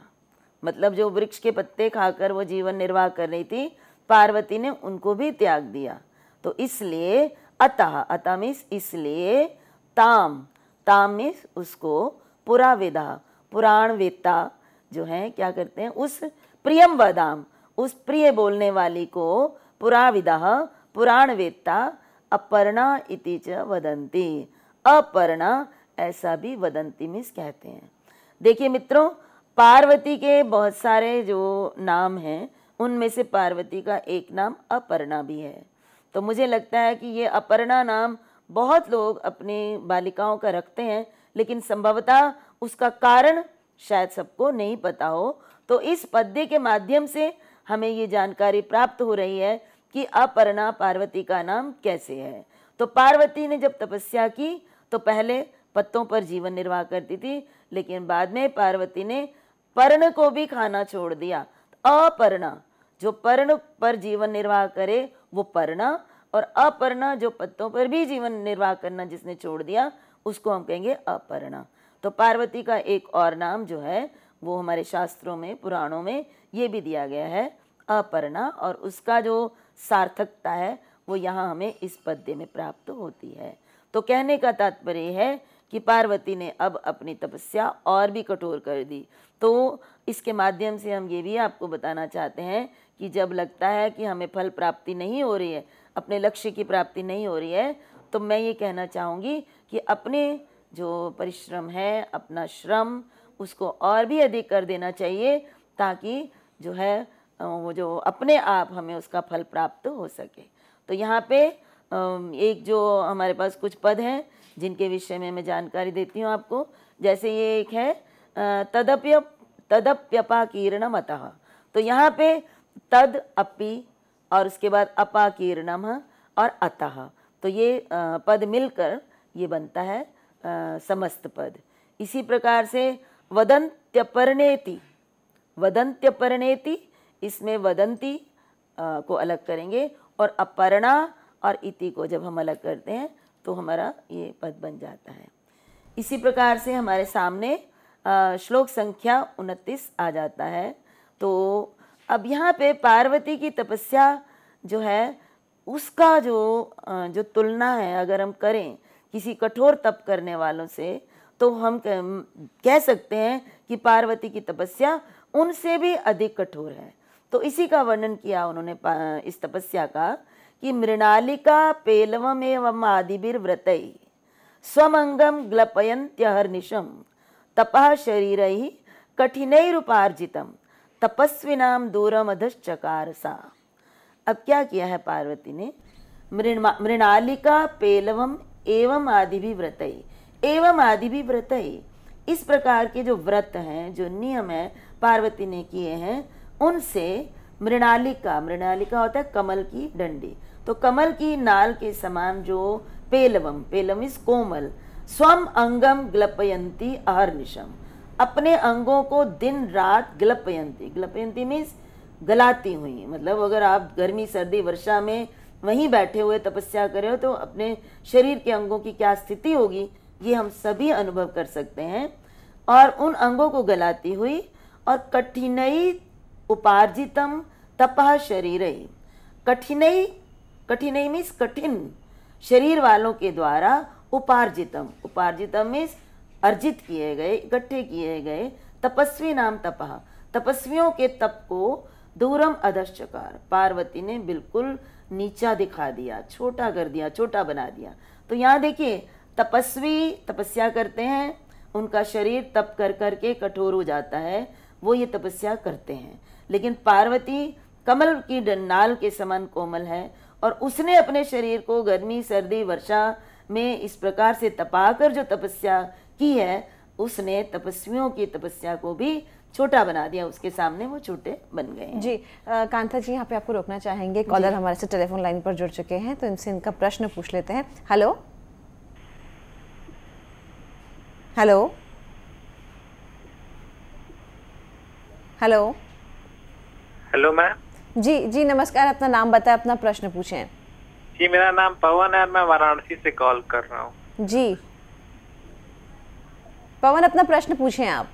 मतलब जो वृक्ष के पत्ते खाकर वो जीवन निर्वाह कर रही थी पार्वती ने उनको भी त्याग दिया तो इसलिए अतः अतमिस इसलिए ताम तामिस उसको पुराविदा पुराण वेता जो है क्या करते हैं उस प्रियम बदाम उस प्रिय बोलने वाली को पुराविदा पुराण वेत्ता अपर्णा इति च वदंती अपर्णा ऐसा भी वदंती मिस कहते हैं देखिए मित्रों पार्वती के बहुत सारे जो नाम हैं उनमें से पार्वती का एक नाम अपर्णा भी है तो मुझे लगता है कि ये अपर्णा नाम बहुत लोग अपनी बालिकाओं का रखते हैं लेकिन संभवतः उसका कारण शायद सबको नहीं पता हो तो इस पद्य के माध्यम से हमें ये जानकारी प्राप्त हो रही है कि अपर्णा पार्वती का नाम कैसे है तो पार्वती ने जब तपस्या की तो पहले पत्तों पर जीवन निर्वाह करती थी लेकिन बाद में पार्वती ने पर्ण को भी खाना छोड़ दिया अपर्णा जो पर्ण पर जीवन निर्वाह करे वो पर्णा और अपर्णा जो पत्तों पर भी जीवन निर्वाह करना जिसने छोड़ दिया उसको हम कहेंगे अपर्णा तो पार्वती का एक और नाम जो है वो हमारे शास्त्रों में पुराणों में ये भी दिया गया है अपर्णा और उसका जो सार्थकता है वो यहाँ हमें इस पद्य में प्राप्त होती है तो कहने का तात्पर्य है कि पार्वती ने अब अपनी तपस्या और भी कठोर कर दी तो इसके माध्यम से हम ये भी आपको बताना चाहते हैं कि जब लगता है कि हमें फल प्राप्ति नहीं हो रही है अपने लक्ष्य की प्राप्ति नहीं हो रही है तो मैं ये कहना चाहूँगी कि अपने जो परिश्रम है अपना श्रम उसको और भी अधिक कर देना चाहिए ताकि जो है वो जो अपने आप हमें उसका फल प्राप्त हो सके तो यहाँ पे एक जो हमारे पास कुछ पद हैं जिनके विषय में मैं जानकारी देती हूँ आपको जैसे ये एक है तदप्य तदप्यपाकीर्ण अतः तो यहाँ पे तद अपि और उसके बाद अपाकीर्णम और अतः तो ये पद मिलकर ये बनता है समस्त पद इसी प्रकार से वदंत्यपर्णेति वदंत्य परिणेति इसमें वदंती को अलग करेंगे और अपर्णा और इति को जब हम अलग करते हैं तो हमारा ये पद बन जाता है इसी प्रकार से हमारे सामने श्लोक संख्या उनतीस आ जाता है तो अब यहाँ पे पार्वती की तपस्या जो है उसका जो जो तुलना है अगर हम करें किसी कठोर तप करने वालों से तो हम कह सकते हैं कि पार्वती की तपस्या उनसे भी अधिक कठोर है तो इसी का वर्णन किया उन्होंने इस तपस्या का कि मृणालिका पेलवम एवं आदिबिर व्रतई स्वमंगम ग्लपयंत्यहर निशम तपह शरीर ही कठिनई तपस्वी नाम दूरम अधश्चकार सा अब क्या किया है पार्वती ने मृणालिका पेलवम एवं आदि भी व्रत एवं आदि भी व्रत इस प्रकार के जो व्रत हैं जो नियम है पार्वती ने किए हैं उनसे मृणालिका मृणालिका होता है कमल की डंडी तो कमल की नाल के समान जो पेलवम पेलम इज कोमल स्वम अंगम ग्लपयंती अहरनिशम अपने अंगों को दिन रात ग्लपयंती ग्लपयंती मीन्स गलाती हुई मतलब अगर आप गर्मी सर्दी वर्षा में वहीं बैठे हुए तपस्या कर रहे हो तो अपने शरीर के अंगों की क्या स्थिति होगी ये हम सभी अनुभव कर सकते हैं और उन अंगों को गलाती हुई और कठिनई उपार्जितम तपह शरीर कठिनई कठिनई मीन्स कठिन शरीर वालों के द्वारा उपार्जितम उपार्जितम मीन्स अर्जित किए गए इकट्ठे किए गए तपस्वी नाम तपह तपस्वियों के तप को दूरम अधश्चकार पार्वती ने बिल्कुल नीचा दिखा दिया छोटा कर दिया छोटा बना दिया तो यहाँ देखिए तपस्वी तपस्या करते हैं उनका शरीर तप कर कर के कठोर हो जाता है वो ये तपस्या करते हैं लेकिन पार्वती कमल की डंडाल के समान कोमल है और उसने अपने शरीर को गर्मी सर्दी वर्षा में इस प्रकार से तपाकर जो तपस्या की है उसने तपस्वियों की तपस्या को भी छोटा बना दिया उसके सामने वो छोटे बन गए जी आ, कांता जी यहाँ पे आपको रोकना चाहेंगे कॉलर हमारे से टेलीफोन लाइन पर जुड़ चुके हैं तो इनसे इनका प्रश्न पूछ लेते हैं hello hello hello hello ma'am जी जी नमस्कार अपना नाम बताएं अपना प्रश्न पूछें जी मेरा नाम पवन है मैं वाराणसी से कॉल कर रहा हूँ जी पवन अपना प्रश्न पूछें आप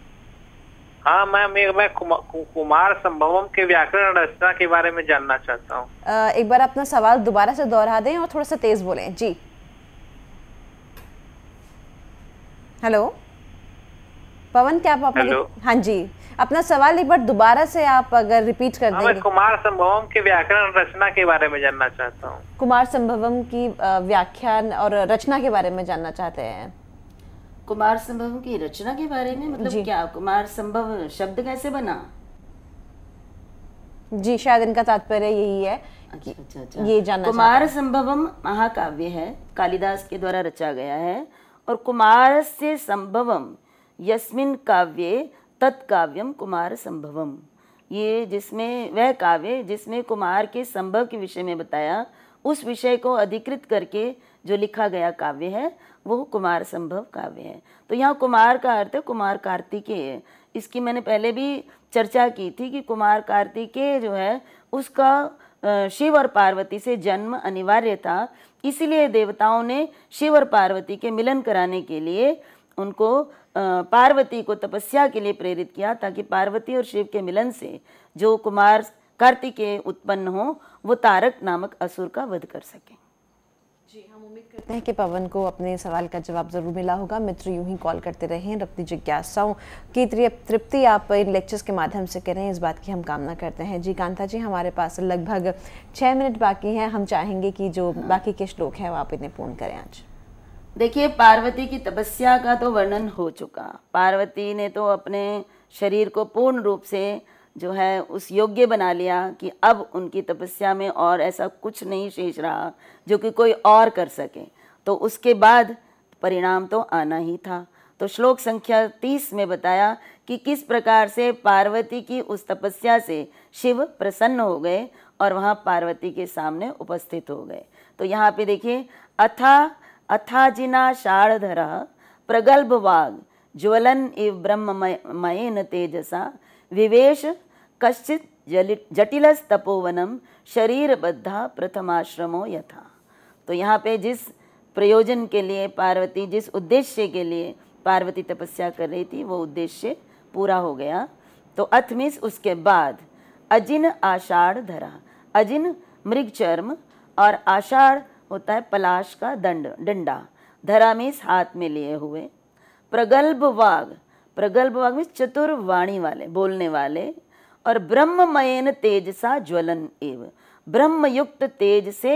हाँ मैं, मैं मैं कुमा, कुमार संभवम के व्याकरण रचना के बारे में जानना चाहता हूँ एक बार अपना सवाल दोबारा से दोहरा दें और थोड़ा सा तेज बोलें जी हेलो पवन क्या आप हेलो हाँ जी अपना सवाल एक बार दोबारा से आप अगर रिपीट कर देंगे कुमार संभवम के व्याकरण रचना के बारे में जानना चाहता हूँ कुमार संभवम की व्याख्यान और रचना के बारे में जानना चाहते हैं कुमार संभवम की रचना के बारे में मतलब क्या कुमार संभव शब्द कैसे बना जी शायद इनका तात्पर्य यही है अच्छा, अच्छा, अच्छा, ये जानना कुमार संभवम महाकाव्य है कालिदास के द्वारा रचा गया है और कुमार से संभवम यस्मिन काव्य तत्काव्यम कुमार संभवम ये जिसमें वह काव्य जिसमें कुमार के संभव के विषय में बताया उस विषय को अधिकृत करके जो लिखा गया काव्य है वो कुमार संभव काव्य है तो यहाँ कुमार का अर्थ है कुमार कार्तिकेय है इसकी मैंने पहले भी चर्चा की थी कि कुमार कार्तिकेय जो है उसका शिव और पार्वती से जन्म अनिवार्य था इसीलिए देवताओं ने शिव और पार्वती के मिलन कराने के लिए उनको पार्वती को तपस्या के लिए प्रेरित किया ताकि पार्वती और शिव के मिलन से जो कुमार कार्तिकेय उत्पन्न हो वो तारक नामक असुर का वध कर सकें जी हम उम्मीद करते हैं कि पवन को अपने सवाल का जवाब जरूर मिला होगा मित्र यूं ही कॉल करते रहें अपनी जिज्ञासाओं की तृप्ति आप इन लेक्चर्स के माध्यम से करें इस बात की हम कामना करते हैं जी कांता जी हमारे पास लगभग छः मिनट बाकी हैं हम चाहेंगे कि जो बाकी के श्लोक हैं वो आप इन्हें पूर्ण करें आज देखिए पार्वती की तपस्या का तो वर्णन हो चुका पार्वती ने तो अपने शरीर को पूर्ण रूप से जो है उस योग्य बना लिया कि अब उनकी तपस्या में और ऐसा कुछ नहीं शेष रहा जो कि कोई और कर सके तो उसके बाद परिणाम तो आना ही था तो श्लोक संख्या तीस में बताया कि किस प्रकार से पार्वती की उस तपस्या से शिव प्रसन्न हो गए और वहाँ पार्वती के सामने उपस्थित हो गए तो यहाँ पे देखिए अथा अथाजिना शारधर प्रगल्भवाग् ज्वलन इव मयेन तेजसा विवेश कश्चि जलि जटिलस्तपोवनम शरीरबद्धा प्रथमाश्रमो यथा तो यहाँ पे जिस प्रयोजन के लिए पार्वती जिस उद्देश्य के लिए पार्वती तपस्या कर रही थी वो उद्देश्य पूरा हो गया तो अथमिस उसके बाद अजिन आषाढ़ धरा अजिन मृग चर्म और आषाढ़ होता है पलाश का दंड डंडा धरा मीस हाथ में लिए हुए प्रगल्भ वाग प्रगल्भ वाग मीस चतुर वाणी वाले बोलने वाले और ब्रह्म मयन तेज सा ज्वलन एव ब्रह्मयुक्त तेज से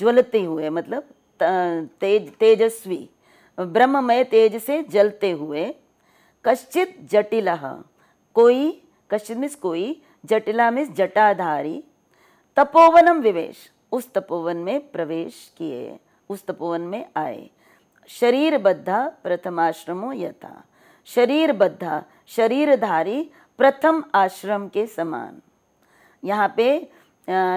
ज्वलते हुए मतलब तेज तेजस्वी ब्रह्ममय तेज से जलते हुए कश्चित जटिल कोई कश्चित मिस कोई जटिला मिस जटाधारी तपोवनम विवेश उस तपोवन में प्रवेश किए उस तपोवन में आए शरीर बद्धा प्रथमाश्रमो यथा शरीर बद्धा शरीरधारी प्रथम आश्रम के समान यहाँ पे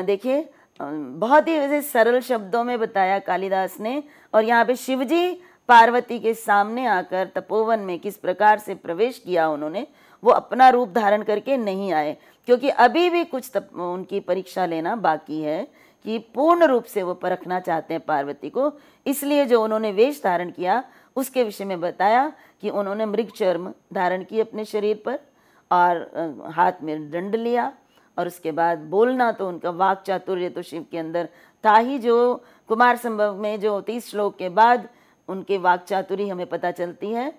देखिए बहुत ही वैसे सरल शब्दों में बताया कालिदास ने और यहाँ पे शिवजी पार्वती के सामने आकर तपोवन में किस प्रकार से प्रवेश किया उन्होंने वो अपना रूप धारण करके नहीं आए क्योंकि अभी भी कुछ तप, उनकी परीक्षा लेना बाकी है कि पूर्ण रूप से वो परखना चाहते हैं पार्वती को इसलिए जो उन्होंने वेश धारण किया उसके विषय में बताया कि उन्होंने मृग चर्म धारण की अपने शरीर पर और हाथ में दंड लिया और उसके बाद बोलना तो उनका वाक चातुर्य तो शिव के अंदर था ही जो कुमार संभव में जो तीस श्लोक के बाद उनके वाक चातुरी हमें पता चलती है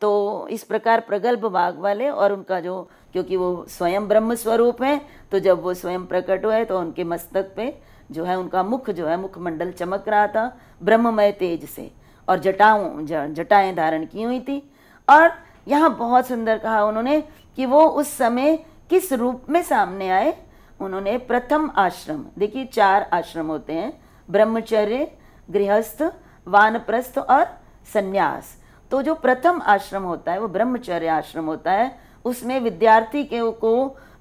तो इस प्रकार प्रगल्भ वाग वाले और उनका जो क्योंकि वो स्वयं ब्रह्म स्वरूप हैं तो जब वो स्वयं प्रकट हुए तो उनके मस्तक पे जो है उनका मुख जो है मुखमंडल चमक रहा था ब्रह्ममय तेज से और जटाओं जटाएं धारण की हुई थी और यहाँ बहुत सुंदर कहा उन्होंने कि वो उस समय किस रूप में सामने आए उन्होंने प्रथम आश्रम देखिए चार आश्रम होते हैं ब्रह्मचर्य गृहस्थ वानप्रस्थ और सन्यास तो जो प्रथम आश्रम होता है वो ब्रह्मचर्य आश्रम होता है उसमें विद्यार्थी के को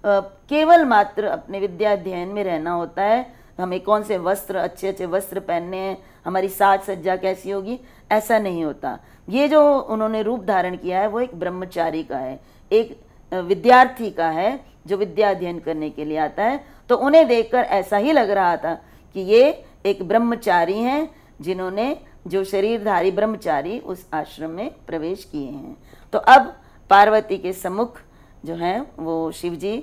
केवल मात्र अपने विद्या अध्ययन में रहना होता है हमें कौन से वस्त्र अच्छे अच्छे वस्त्र पहनने हैं हमारी साज सज्जा कैसी होगी ऐसा नहीं होता ये जो उन्होंने रूप धारण किया है वो एक ब्रह्मचारी का है एक विद्यार्थी का है जो विद्या अध्ययन करने के लिए आता है तो उन्हें देखकर ऐसा ही लग रहा था कि ये एक ब्रह्मचारी हैं जिन्होंने जो शरीरधारी ब्रह्मचारी उस आश्रम में प्रवेश किए हैं तो अब पार्वती के सम्मुख जो हैं वो शिव जी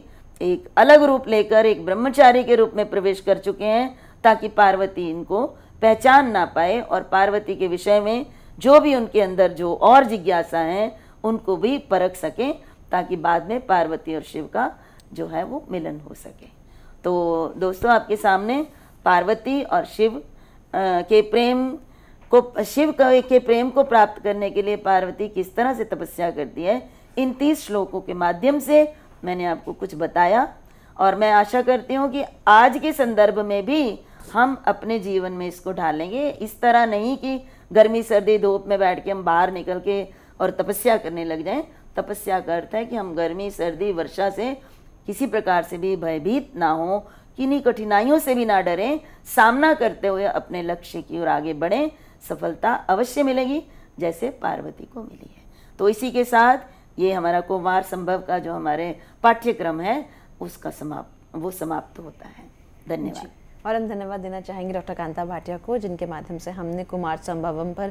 एक अलग रूप लेकर एक ब्रह्मचारी के रूप में प्रवेश कर चुके हैं ताकि पार्वती इनको पहचान ना पाए और पार्वती के विषय में जो भी उनके अंदर जो और जिज्ञासा है उनको भी परख सकें ताकि बाद में पार्वती और शिव का जो है वो मिलन हो सके तो दोस्तों आपके सामने पार्वती और शिव के प्रेम को शिव के प्रेम को प्राप्त करने के लिए पार्वती किस तरह से तपस्या करती है इन तीस श्लोकों के माध्यम से मैंने आपको कुछ बताया और मैं आशा करती हूँ कि आज के संदर्भ में भी हम अपने जीवन में इसको ढालेंगे इस तरह नहीं कि गर्मी सर्दी धूप में बैठ के हम बाहर निकल के और तपस्या करने लग जाएं तपस्या का अर्थ है कि हम गर्मी सर्दी वर्षा से किसी प्रकार से भी भयभीत ना हो किन्हीं कठिनाइयों से भी ना डरें सामना करते हुए अपने लक्ष्य की ओर आगे बढ़ें सफलता अवश्य मिलेगी जैसे पार्वती को मिली है तो इसी के साथ ये हमारा कुमार संभव का जो हमारे पाठ्यक्रम है उसका समाप्त वो समाप्त होता है धन्यवाद और हम धन्यवाद देना चाहेंगे डॉक्टर कांता भाटिया को जिनके माध्यम से हमने कुमार संभवम पर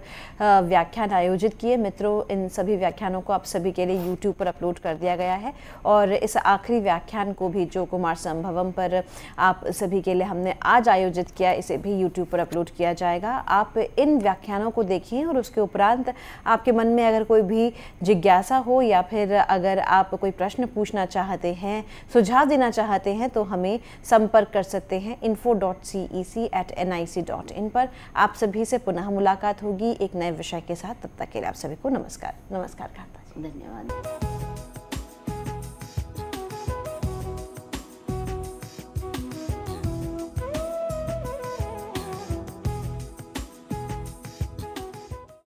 व्याख्यान आयोजित किए मित्रों इन सभी व्याख्यानों को आप सभी के लिए यूट्यूब पर अपलोड कर दिया गया है और इस आखिरी व्याख्यान को भी जो कुमार संभवम पर आप सभी के लिए हमने आज आयोजित किया इसे भी यूट्यूब पर अपलोड किया जाएगा आप इन व्याख्यानों को देखिए और उसके उपरांत आपके मन में अगर कोई भी जिज्ञासा हो या फिर अगर आप कोई प्रश्न पूछना चाहते हैं सुझाव देना चाहते हैं तो हमें संपर्क कर सकते हैं इन्फो www.cec@nic.in पर आप सभी से पुनः मुलाकात होगी एक नए विषय के साथ तब तक के लिए आप सभी को नमस्कार नमस्कार धन्यवाद